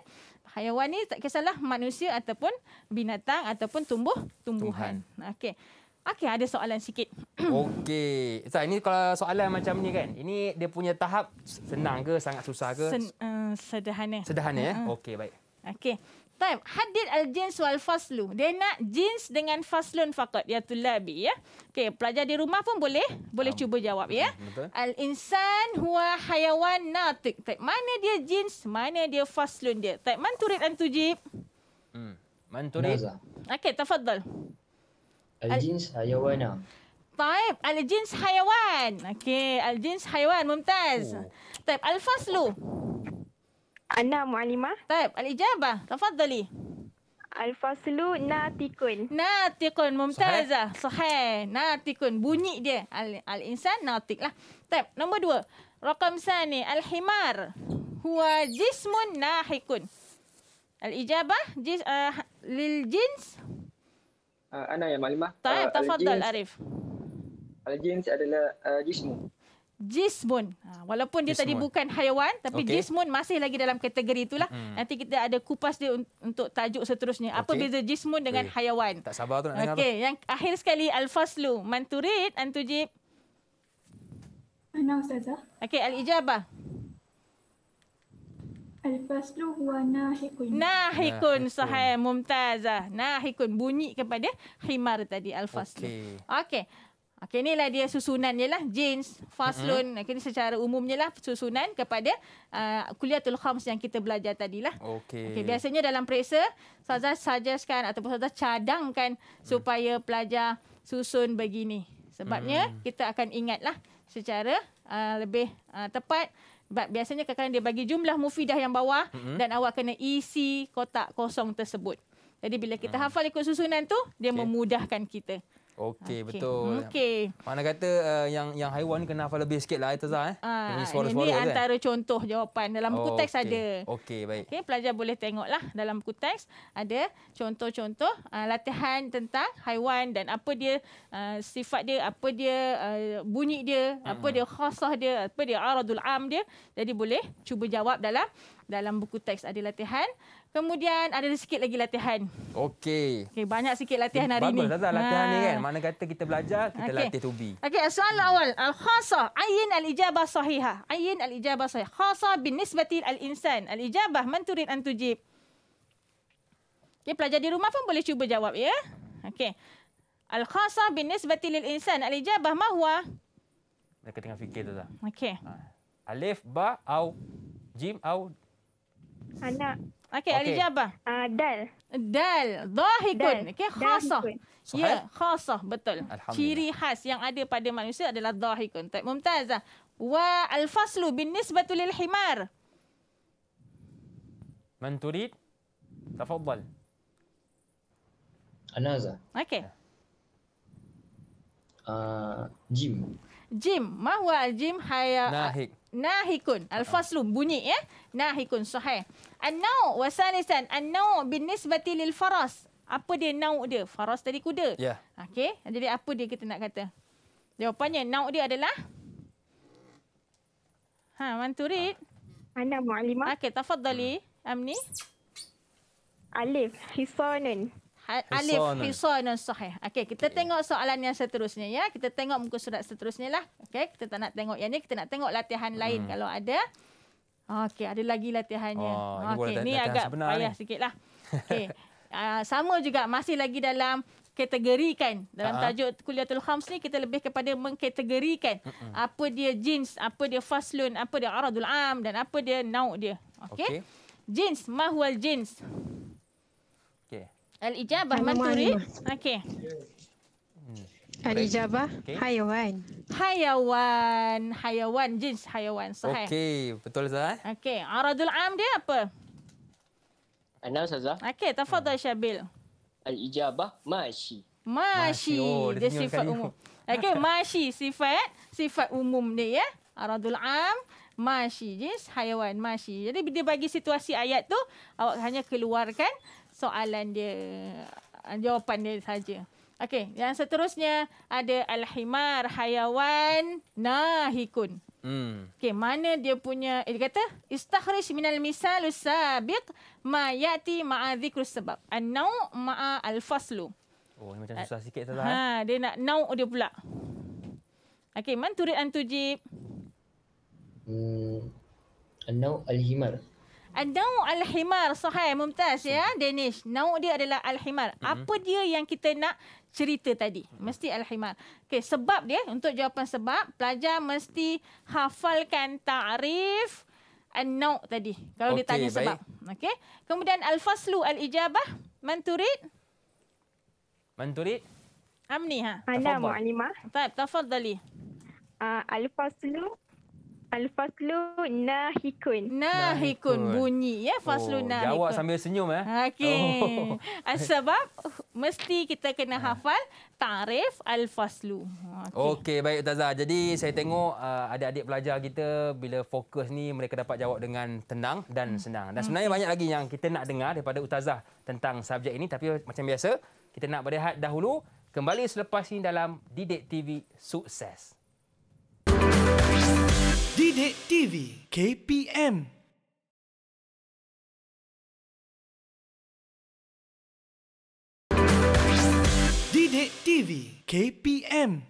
C: Haiwan ni tak kisahlah manusia ataupun binatang ataupun tumbuh tumbuhan. Okey. Okey, ada soalan sikit.
B: Okey. Ustaz, ini kalau soalan macam ni kan, ini dia punya tahap senang ke, sangat susah ke? Sen,
C: uh, sederhana. Sederhana, ya? Uh-huh. Okey, baik. Okey. Time. Hadid al-jins wal-faslu. Dia nak jins dengan faslun fakat. Ya tu labi ya. Okey, pelajar di rumah pun boleh. Boleh um, cuba jawab ya. Hmm, Al-insan huwa hayawan natik. Taip, mana dia jins? Mana dia faslun dia? Taip, man turid antujib?
B: Hmm. Man turid?
C: Okey, Tafadzal.
A: Al-jins hayawan
C: Taip, al-jins hayawan. Okey, al-jins hayawan. Mumtaz. Oh. Taip, al-faslu. Al-faslu. Ana Mu'alimah. Taib, al-ijabah. Tafadhali. Al-faslu natikun. Natikun. Mumtazah. Sahih. Natikun. Bunyi dia. Al-insan natik lah. Taib, nombor dua. Rakam sani. Al-himar. Huwa jismun nahikun. Al-ijabah. Jis, uh, lil jins.
A: Uh, ana ya Mu'alimah. Taib, uh, tafadhal Arif. Al-jins adalah uh, jismu.
C: Jismun. Ha, walaupun dia jismun. tadi bukan haiwan tapi okay. jismun masih lagi dalam kategori itulah. Hmm. Nanti kita ada kupas dia untuk tajuk seterusnya. Apa okay. beza jismun dengan okay. Eh, haiwan? Tak sabar tu nak dengar. Okey, yang akhir sekali al-faslu man antujib. Anak tujib. ustazah. Okey, al-ijabah. Al-faslu huwa nahikun. Nahikun, sahih mumtazah. Nahikun bunyi kepada khimar tadi al-faslu. Okey. Okay. Okey lah dia susunan je lah jeans faslun uh-huh. Mm-hmm. okey ni secara umumnya lah susunan kepada uh, kuliatul khams yang kita belajar tadilah. Okey. Okay. biasanya dalam periksa saja suggestkan ataupun saya cadangkan hmm. supaya pelajar susun begini. Sebabnya hmm. kita akan ingat lah secara uh, lebih uh, tepat sebab biasanya kadang-kadang dia bagi jumlah mufidah yang bawah hmm. dan awak kena isi kotak kosong tersebut. Jadi bila kita hmm. hafal ikut susunan tu dia okay. memudahkan kita.
B: Okey okay. betul. Okey. Mana kata uh, yang yang haiwan ni kena hafal lebih sikitlah itu sah eh. Ah, ini suara -suara ini suara kan? antara
C: kan? contoh jawapan dalam buku oh, teks okay. ada.
B: Okey baik. Okey
C: pelajar boleh tengok lah dalam buku teks ada contoh-contoh uh, latihan tentang haiwan dan apa dia uh, sifat dia, apa dia uh, bunyi dia, mm -hmm. apa dia khasah dia, apa dia aradul am dia. Jadi boleh cuba jawab dalam dalam buku teks ada latihan Kemudian ada sikit lagi latihan.
B: Okey.
C: Okey banyak sikit latihan hari ini. Bagus Azhar, latihan ha. ni kan.
B: Mana kata kita belajar, kita okay. latih tubi.
C: Okey, soalan hmm. awal. al khasa ayin al-ijabah sahiha Ayin al-ijabah sahihah. khasa bin nisbatil al-insan. Al-ijabah manturin antujib. Okey, pelajar di rumah pun boleh cuba jawab, ya. Okey. al khasa bin nisbatil al-insan. Al-ijabah mahuwa.
B: Mereka tengah fikir tu dah. Okey. Ha. Alif, ba, au, jim, au. Anak.
C: Okey, okay. Alijah apa? Uh, dal. Dal. Dhahikun. Okey, khasah. Ya, yeah, khasah. Betul. Ciri khas yang ada pada manusia adalah dhahikun. Tak Mumtaz. Ah. Wa alfaslu bin nisbatu lil himar.
B: Man turid? Tafadhal.
A: Anaza. Okey. Uh, ah. Jim.
C: Jim mahwa Jim haya ah, nahik nahikun ah. alfaslu bunyi ya nahikun sahih annau wasalisan annau binisbati lil faras apa dia nau dia faras tadi kuda ya yeah. okey jadi apa dia kita nak kata jawapannya nau dia adalah ha manturid ah. ana muallimah okey tafadhali amni alif hisanun Ha- alif Hisan dan Sahih. Okey, kita okay. tengok soalan yang seterusnya ya. Kita tengok muka surat seterusnya lah. Okey, kita tak nak tengok yang ni. Kita nak tengok latihan hmm. lain kalau ada. Okey, ada lagi latihannya. Oh, Okey, ni, ni latihan agak payah sikit lah. Okay. uh, ah, sama juga masih lagi dalam kategorikan dalam uh-huh. tajuk kuliatul khams ni kita lebih kepada mengkategorikan uh-uh. apa dia jins apa dia faslun apa dia aradul am dan apa dia nau dia okey okay. jins mahwal jins Al ijabah man turid? Okey.
A: Hmm.
B: Al ijabah okay.
C: hayawan. Hayawan, hayawan jenis hayawan sahih.
A: Okey, betul Zah.
C: Okey, aradul am dia apa? Ana saza. Okey, tafadhal Syabil.
A: Al ijabah mashi.
C: Mashi, oh, dia sifat umum. Okey, mashi sifat sifat umum dia ya. Aradul am Masih jenis hayawan Masih. Jadi dia bagi situasi ayat tu awak hanya keluarkan soalan dia eh, jawapan dia saja. Okey, yang seterusnya ada al-himar hayawan nahikun. Hmm. Okey, mana dia punya dia kata istakhrij minal misal usabiq ma yati ma'a dhikrus sabab. An-nau ma'a al-faslu.
A: Oh, ini macam eh, susah sikit tu Ha, eh.
C: dia nak nau dia pula. Okey, man turid an tujib?
A: Hmm. An-nau al-himar.
C: Nau Al-Himar Sohaim Mumtaz ya Danish Nau dia adalah Al-Himar mm-hmm. Apa dia yang kita nak cerita tadi mhm. Mesti Al-Himar okay, Sebab dia Untuk jawapan sebab Pelajar mesti hafalkan ta'rif Nau tadi Kalau okay, dia tanya baik. sebab okay. Kemudian Al-Faslu Al-Ijabah Manturid Manturid Amni ha Ana Mu'alimah Tafadzali uh, ah, Al-Faslu Al-Faslu Nahikun. Nahikun. Bunyi ya. Faslu oh, Nahikun. Jawab sambil senyum ya. Okey. Oh. Sebab uh, mesti kita kena ah. hafal Tarif Al-Faslu. Okey.
B: Okay, baik Utazah. Jadi saya tengok uh, adik-adik pelajar kita bila fokus ni mereka dapat jawab dengan tenang dan hmm. senang. Dan hmm. sebenarnya okay. banyak lagi yang kita nak dengar daripada Utazah tentang subjek ini. Tapi macam biasa kita nak berehat dahulu. Kembali selepas ini dalam Didik TV Sukses. We'll Dide TV KPM Dide TV KPM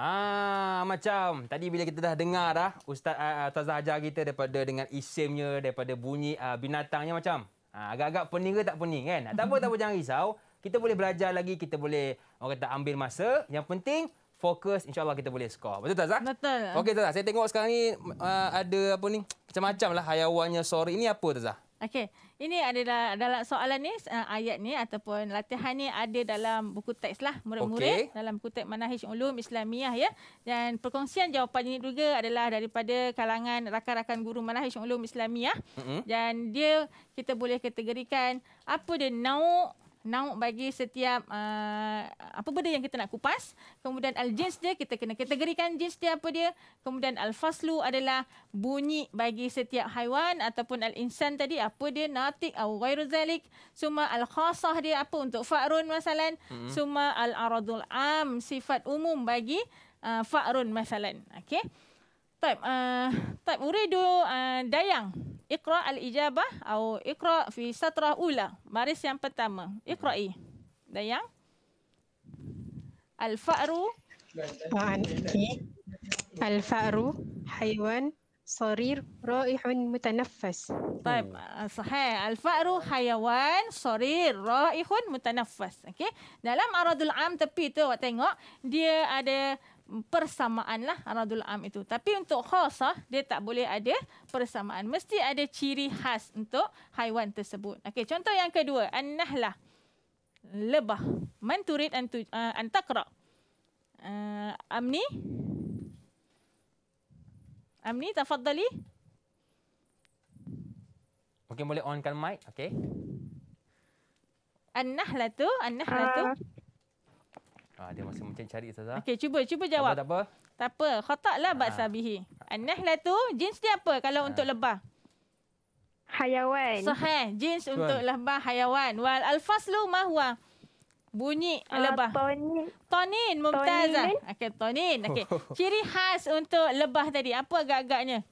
B: Ah macam tadi bila kita dah dengar dah Ustaz uh, ah, ah, Tazah ajar kita daripada dengan isimnya daripada bunyi uh, binatangnya macam uh, agak-agak pening ke tak pening kan tak apa tak apa jangan risau kita boleh belajar lagi kita boleh orang kata ambil masa yang penting fokus insyaallah kita boleh skor. Betul tak Zah? Betul. Okey Zah, saya tengok sekarang ni uh, ada apa ni? Macam-macam lah hayawannya sorry. Ini apa tu Zah?
C: Okey. Ini adalah dalam soalan ni, uh, ayat ni ataupun latihan ni ada dalam buku teks lah. Murid-murid okay. dalam buku teks Manahij Ulum Islamiah ya. Dan perkongsian jawapan ini juga adalah daripada kalangan rakan-rakan guru Manahij Ulum Islamiah. Mm-hmm. Dan dia kita boleh kategorikan apa dia nauk Now bagi setiap uh, apa benda yang kita nak kupas, kemudian al-jins dia kita kena kategorikan jins dia apa dia. Kemudian al-faslu adalah bunyi bagi setiap haiwan ataupun al-insan tadi apa dia natik atau ghairu zalik. Suma al-khasah dia apa untuk fa'run masalan. Hmm. Suma al-aradul am sifat umum bagi uh, fa'run masalan. okay type uh, type uridu uh, dayang ikra al ijabah atau ikra fi satrah ula baris yang pertama i dayang al fa'ru al fa'ru haiwan sarir raihun mutanaffas طيب صحيح الفأر حيوان haiwan sarir raihun اوكي Okey, dalam aradul am tepi tu awak tengok dia ada persamaan lah radul am itu. Tapi untuk khasah dia tak boleh ada persamaan. Mesti ada ciri khas untuk haiwan tersebut. Okey, contoh yang kedua, annahlah. Lebah. Man turid antu uh, eh, antakra. Uh, eh, amni. Amni tafaddali.
B: Okey, boleh onkan mic. Okey.
C: An-nahlatu, an-nahlatu. Uh. Ah.
B: Ah, dia masih mencari, hmm. cari Ustaz. Okey, cuba cuba jawab. Tak apa.
C: Tak apa. Khatak lah bat ah. sabihi. Lah tu. Jeans dia apa kalau ha. untuk lebah? Hayawan. Sahih. Jeans Tuan. untuk lebah hayawan. Wal alfaslu mahwa. Bunyi uh, lebah. Tonin. Tonin. Mumtazah. Tonin. Okey, tonin. Okey. Ciri khas untuk lebah tadi. Apa agak-agaknya?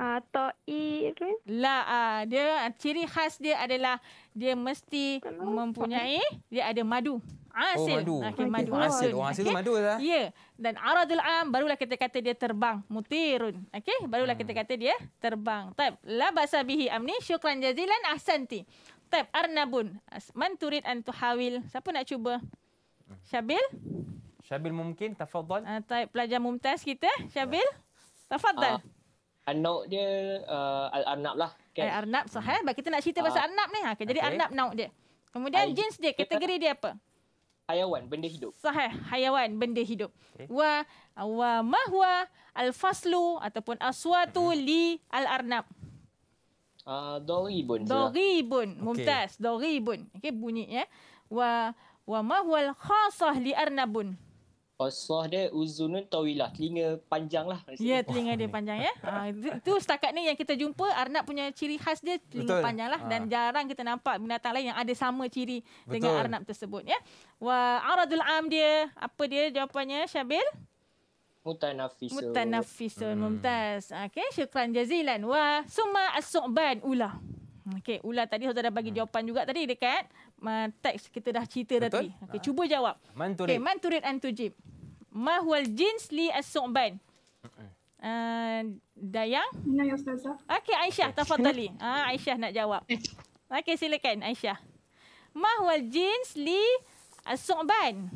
C: Uh, to'irin. La. Uh, dia, ciri khas dia adalah dia mesti mempunyai, dia ada Madu. Asil. Ah, oh, madu. Oh, okay, madu. Okay. Asil. Orang asil okay. tu madu lah. Ya. Yeah. Dan aradul am, barulah kita kata dia terbang. Mutirun. Okey? Barulah hmm. kita kata dia terbang. Taib. La basabihi amni syukran jazilan ahsanti. Taib. Arnabun. Man turid antuhawil. Siapa nak cuba? Syabil?
B: Syabil mungkin. Tafadhal.
C: Uh, ah, taib. Pelajar mumtaz kita. Syabil? Tafadhal. Uh. Ah,
A: Anak dia uh, Al-Arnab lah. Okay. Al-Arnab
C: sahih. kita nak cerita uh, pasal Arnab ni. okay. Jadi okay. Arnab nauk dia. Kemudian Ay. jeans dia, kategori dia apa?
A: hayawan benda hidup.
C: Sahih, hayawan benda hidup. Okay. Wa wa mahwa al-faslu ataupun aswatu mm-hmm. li al-arnab.
A: Ah uh, doribun. Doribun,
C: okay. mumtaz, doribun. Okey bunyi ya. Wa wa mahwal khasah li arnabun.
A: Qasah dia uzunun tawilah. Telinga panjang lah. Ya,
C: telinga dia panjang ya. Ah, itu ha, setakat ni yang kita jumpa. Arnab punya ciri khas dia telinga Betul. panjang lah. Dan ah. jarang kita nampak binatang lain yang ada sama ciri Betul. dengan Arnab tersebut ya. Wah, aradul am dia. Apa dia jawapannya Syabil?
A: Mutanafisun. Mutanafisun.
C: Hmm. Mumtaz. Okay, syukran jazilan. Wah, summa as-su'ban ulah. Okey, Ula tadi Saudara dah bagi hmm. jawapan juga tadi dekat uh, teks kita dah cerita Betul? tadi. Okey, ha. cuba jawab. Okey, manturid and tujib. Ma huwal jins li as-su'ban? Uh, Dayang? Ya, Ustazah. Okey, Aisyah, tafadhali. Ah, uh, Aisyah nak jawab. Eh. Okey, silakan Aisyah. Ma huwal jins li as-su'ban?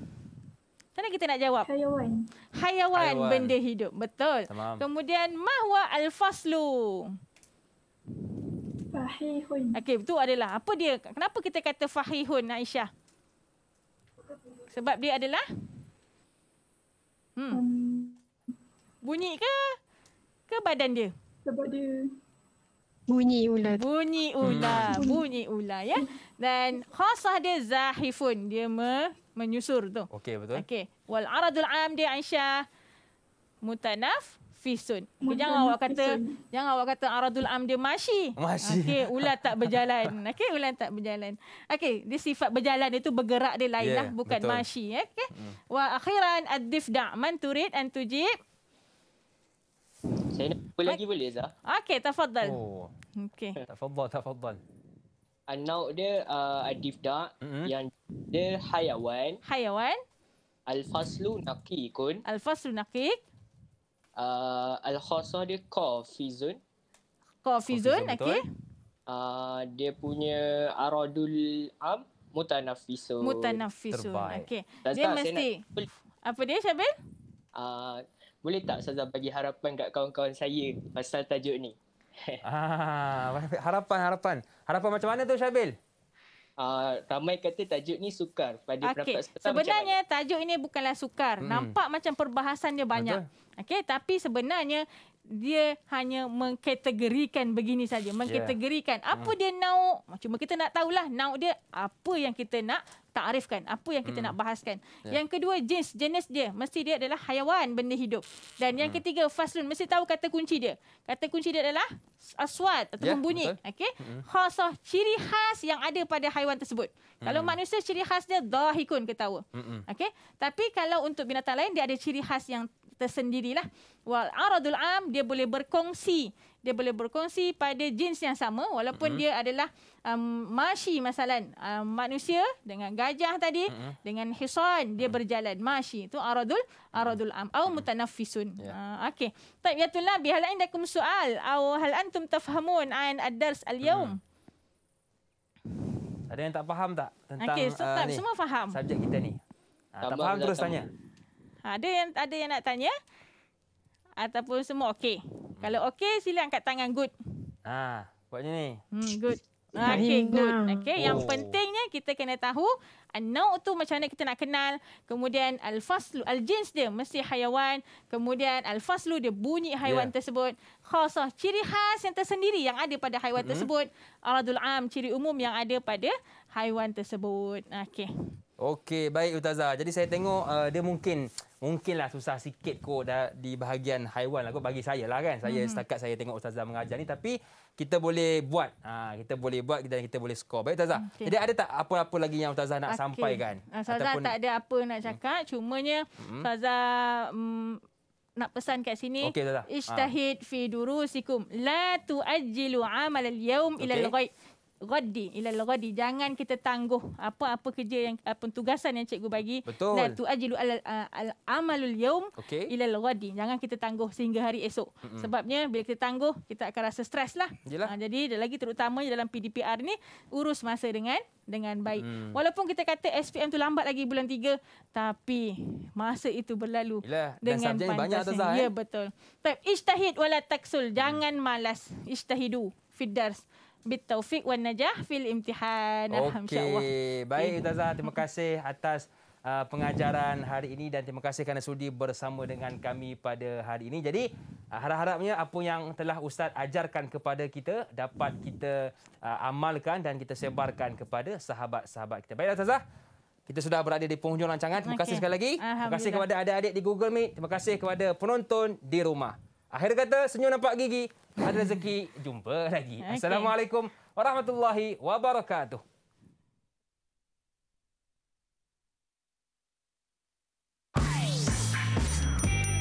C: Mana kita nak jawab? Hayawan. Hayawan, Hayawan. benda hidup. Betul. Tamam. Kemudian, mahwa al-faslu? Fahihun. Okey, betul adalah. Apa dia? Kenapa kita kata Fahihun, Aisyah? Sebab dia adalah? Hmm. Um, bunyi ke? Ke badan dia? Sebab dia bunyi ular. Bunyi hmm. ular, hmm. bunyi ular ya. Hmm. Dan khasah dia zahifun, dia me, menyusur tu. Okey, betul. Okey. Wal aradul am dia Aisyah mutanaf fish soon. Okay, jangan awak kata soon. jangan awak kata aradul am dia mashi. mashi. Okey, ular tak berjalan. Okey, ular tak berjalan. Okey, dia sifat berjalan itu bergerak dia lainlah ya, yeah, bukan betul. mashi, ya, okey. Hmm. Wa akhiran ad-difda man turid an tujib.
A: Saya nak boleh lagi boleh Zah?
C: Okey, tafadhal.
A: Oh. Okey. Tafadhal, tafadhal. Anau dia uh, ad-difda mm-hmm. yang dia haiwan. Haiwan. Al-faslu naqiqun. Al-faslu naqiq uh, Al-Khosa dia kofizun, kofizun, okay uh, Dia punya Aradul Am Mutanafiso Mutanafiso, okay dia tak, mesti...
C: nak Apa dia, Syabil?
A: Uh, boleh tak Ustazah bagi harapan kat kawan-kawan saya pasal tajuk ni?
B: ah, harapan, harapan. Harapan macam mana tu, Syabil?
A: Uh, ramai kata tajuk ni sukar pada okay. pendapat pertama sebenarnya
C: macam tajuk ini bukanlah sukar hmm. nampak macam perbahasan dia banyak okey tapi sebenarnya dia hanya mengkategorikan begini saja mengkategorikan yeah. apa hmm. dia nak cuma kita nak tahulah nak dia apa yang kita nak takrifkan apa yang kita hmm. nak bahaskan. Yeah. Yang kedua jenis jenis dia mesti dia adalah haiwan benda hidup. Dan hmm. yang ketiga faslun mesti tahu kata kunci dia. Kata kunci dia adalah aswat atau yeah, bunyi. Okey. Hmm. Khasah ciri khas yang ada pada haiwan tersebut. Hmm. Kalau manusia ciri khas dia dahikun ketawa. Hmm. Okey. Tapi kalau untuk binatang lain dia ada ciri khas yang tersendirilah. Wal aradul am dia boleh berkongsi dia boleh berkongsi pada jenis yang sama walaupun mm-hmm. dia adalah um, mashi masalan um, manusia dengan gajah tadi mm-hmm. dengan hisan dia mhm. berjalan mashi itu aradul mhm. aradul am atau mhm. mutanaffisun ya. ah, okey tak ya tulah bihal indakum soal atau hal antum tafhamun an ad-dars al-yawm
B: ada yang tak faham tak tentang okay, so, tak, uh, ah, ni, semua faham subjek kita ni ha, tak faham terus tanya
C: ha, ada yang ada yang nak tanya ataupun semua okey. Hmm. Kalau okey sila angkat tangan good.
B: Ah, buat macam ni. Hmm, good. Ah, okay, good. Okay, yang oh. pentingnya
C: kita kena tahu Now tu macam mana kita nak kenal. Kemudian al-faslu, al-jins dia mesti hayawan. Kemudian al-faslu dia bunyi haiwan yeah. tersebut. Khasah, ciri khas yang tersendiri yang ada pada haiwan mm-hmm. tersebut. Aradul am, ciri umum yang ada pada haiwan tersebut. Okay.
B: Okay, baik Utazah. Jadi saya tengok uh, dia mungkin mungkinlah susah sikit dah di bahagian haiwan lah ko bagi saya lah kan. Saya mm-hmm. setakat saya tengok Ustazah mengajar ni tapi kita boleh buat. Ha, kita boleh buat dan kita boleh skor. Baik Ustazah. Okay. Jadi ada tak apa-apa lagi yang Ustazah nak okay. sampaikan? Ah, Ustazah Ataupun... tak ada
C: apa nak hmm. cakap. Hmm. Cumanya Ustazah hmm. nak pesan kat sini okay, ah. ijtahid ha. fi durusikum la tuajjilu amal al-yawm okay. ila al-ghaib raddi ilal raddi jangan kita tangguh apa-apa kerja yang apa tugasan yang cikgu bagi Betul. dan tu ajilu al, al amalul yaum okay. ilal raddi jangan kita tangguh sehingga hari esok Mm-mm. sebabnya bila kita tangguh kita akan rasa stres lah uh, jadi lagi terutamanya dalam PDPR ni urus masa dengan dengan baik. Hmm. Walaupun kita kata SPM tu lambat lagi bulan 3, tapi masa itu berlalu Yalah, dengan dan banyak tazah. Ya eh? betul. Tapi ijtahid wala taksul, jangan hmm. malas. Ijtahidu fiddars bitaufik wan najah fil imtihan Okey,
B: baik ustazah terima kasih atas uh, pengajaran hari ini dan terima kasih kerana sudi bersama dengan kami pada hari ini jadi uh, harap-harapnya apa yang telah ustaz ajarkan kepada kita dapat kita uh, amalkan dan kita sebarkan kepada sahabat-sahabat kita baik ustazah kita sudah berada di penghujung rancangan. Terima kasih okay. sekali lagi. Terima kasih kepada adik-adik di Google Meet. Terima kasih kepada penonton di rumah. Akhir kata, senyum nampak gigi. Ada rezeki, jumpa lagi. Okay. Assalamualaikum warahmatullahi wabarakatuh.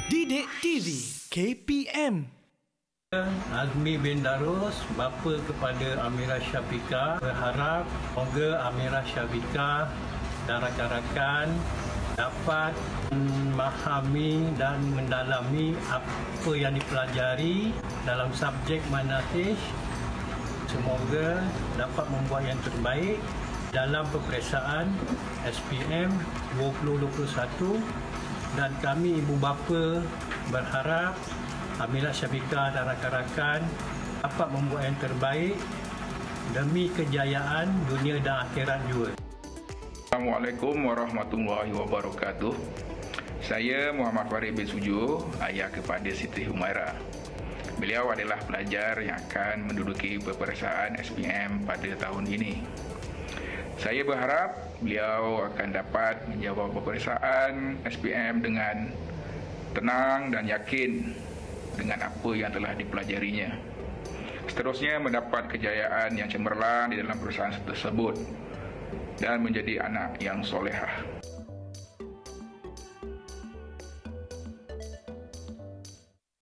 A: Didik TV KPM Azmi bin Darus, bapa kepada Amirah Syafiqah. Berharap, moga Amirah Syafiqah dan rakan-rakan dapat memahami dan mendalami apa yang dipelajari dalam subjek manatish. Semoga dapat membuat yang terbaik dalam peperiksaan SPM 2021 dan kami ibu bapa berharap Amila Syabika dan rakan-rakan dapat membuat yang terbaik demi kejayaan dunia dan akhirat juga. Assalamualaikum warahmatullahi wabarakatuh. Saya Muhammad Farid
B: bin Sujo, ayah kepada Siti Humaira. Beliau adalah pelajar yang akan menduduki peperiksaan SPM pada tahun ini. Saya berharap beliau akan dapat menjawab peperiksaan SPM dengan tenang dan yakin dengan apa yang telah dipelajarinya. Seterusnya mendapat kejayaan yang cemerlang di dalam perusahaan tersebut dan
A: menjadi anak yang solehah.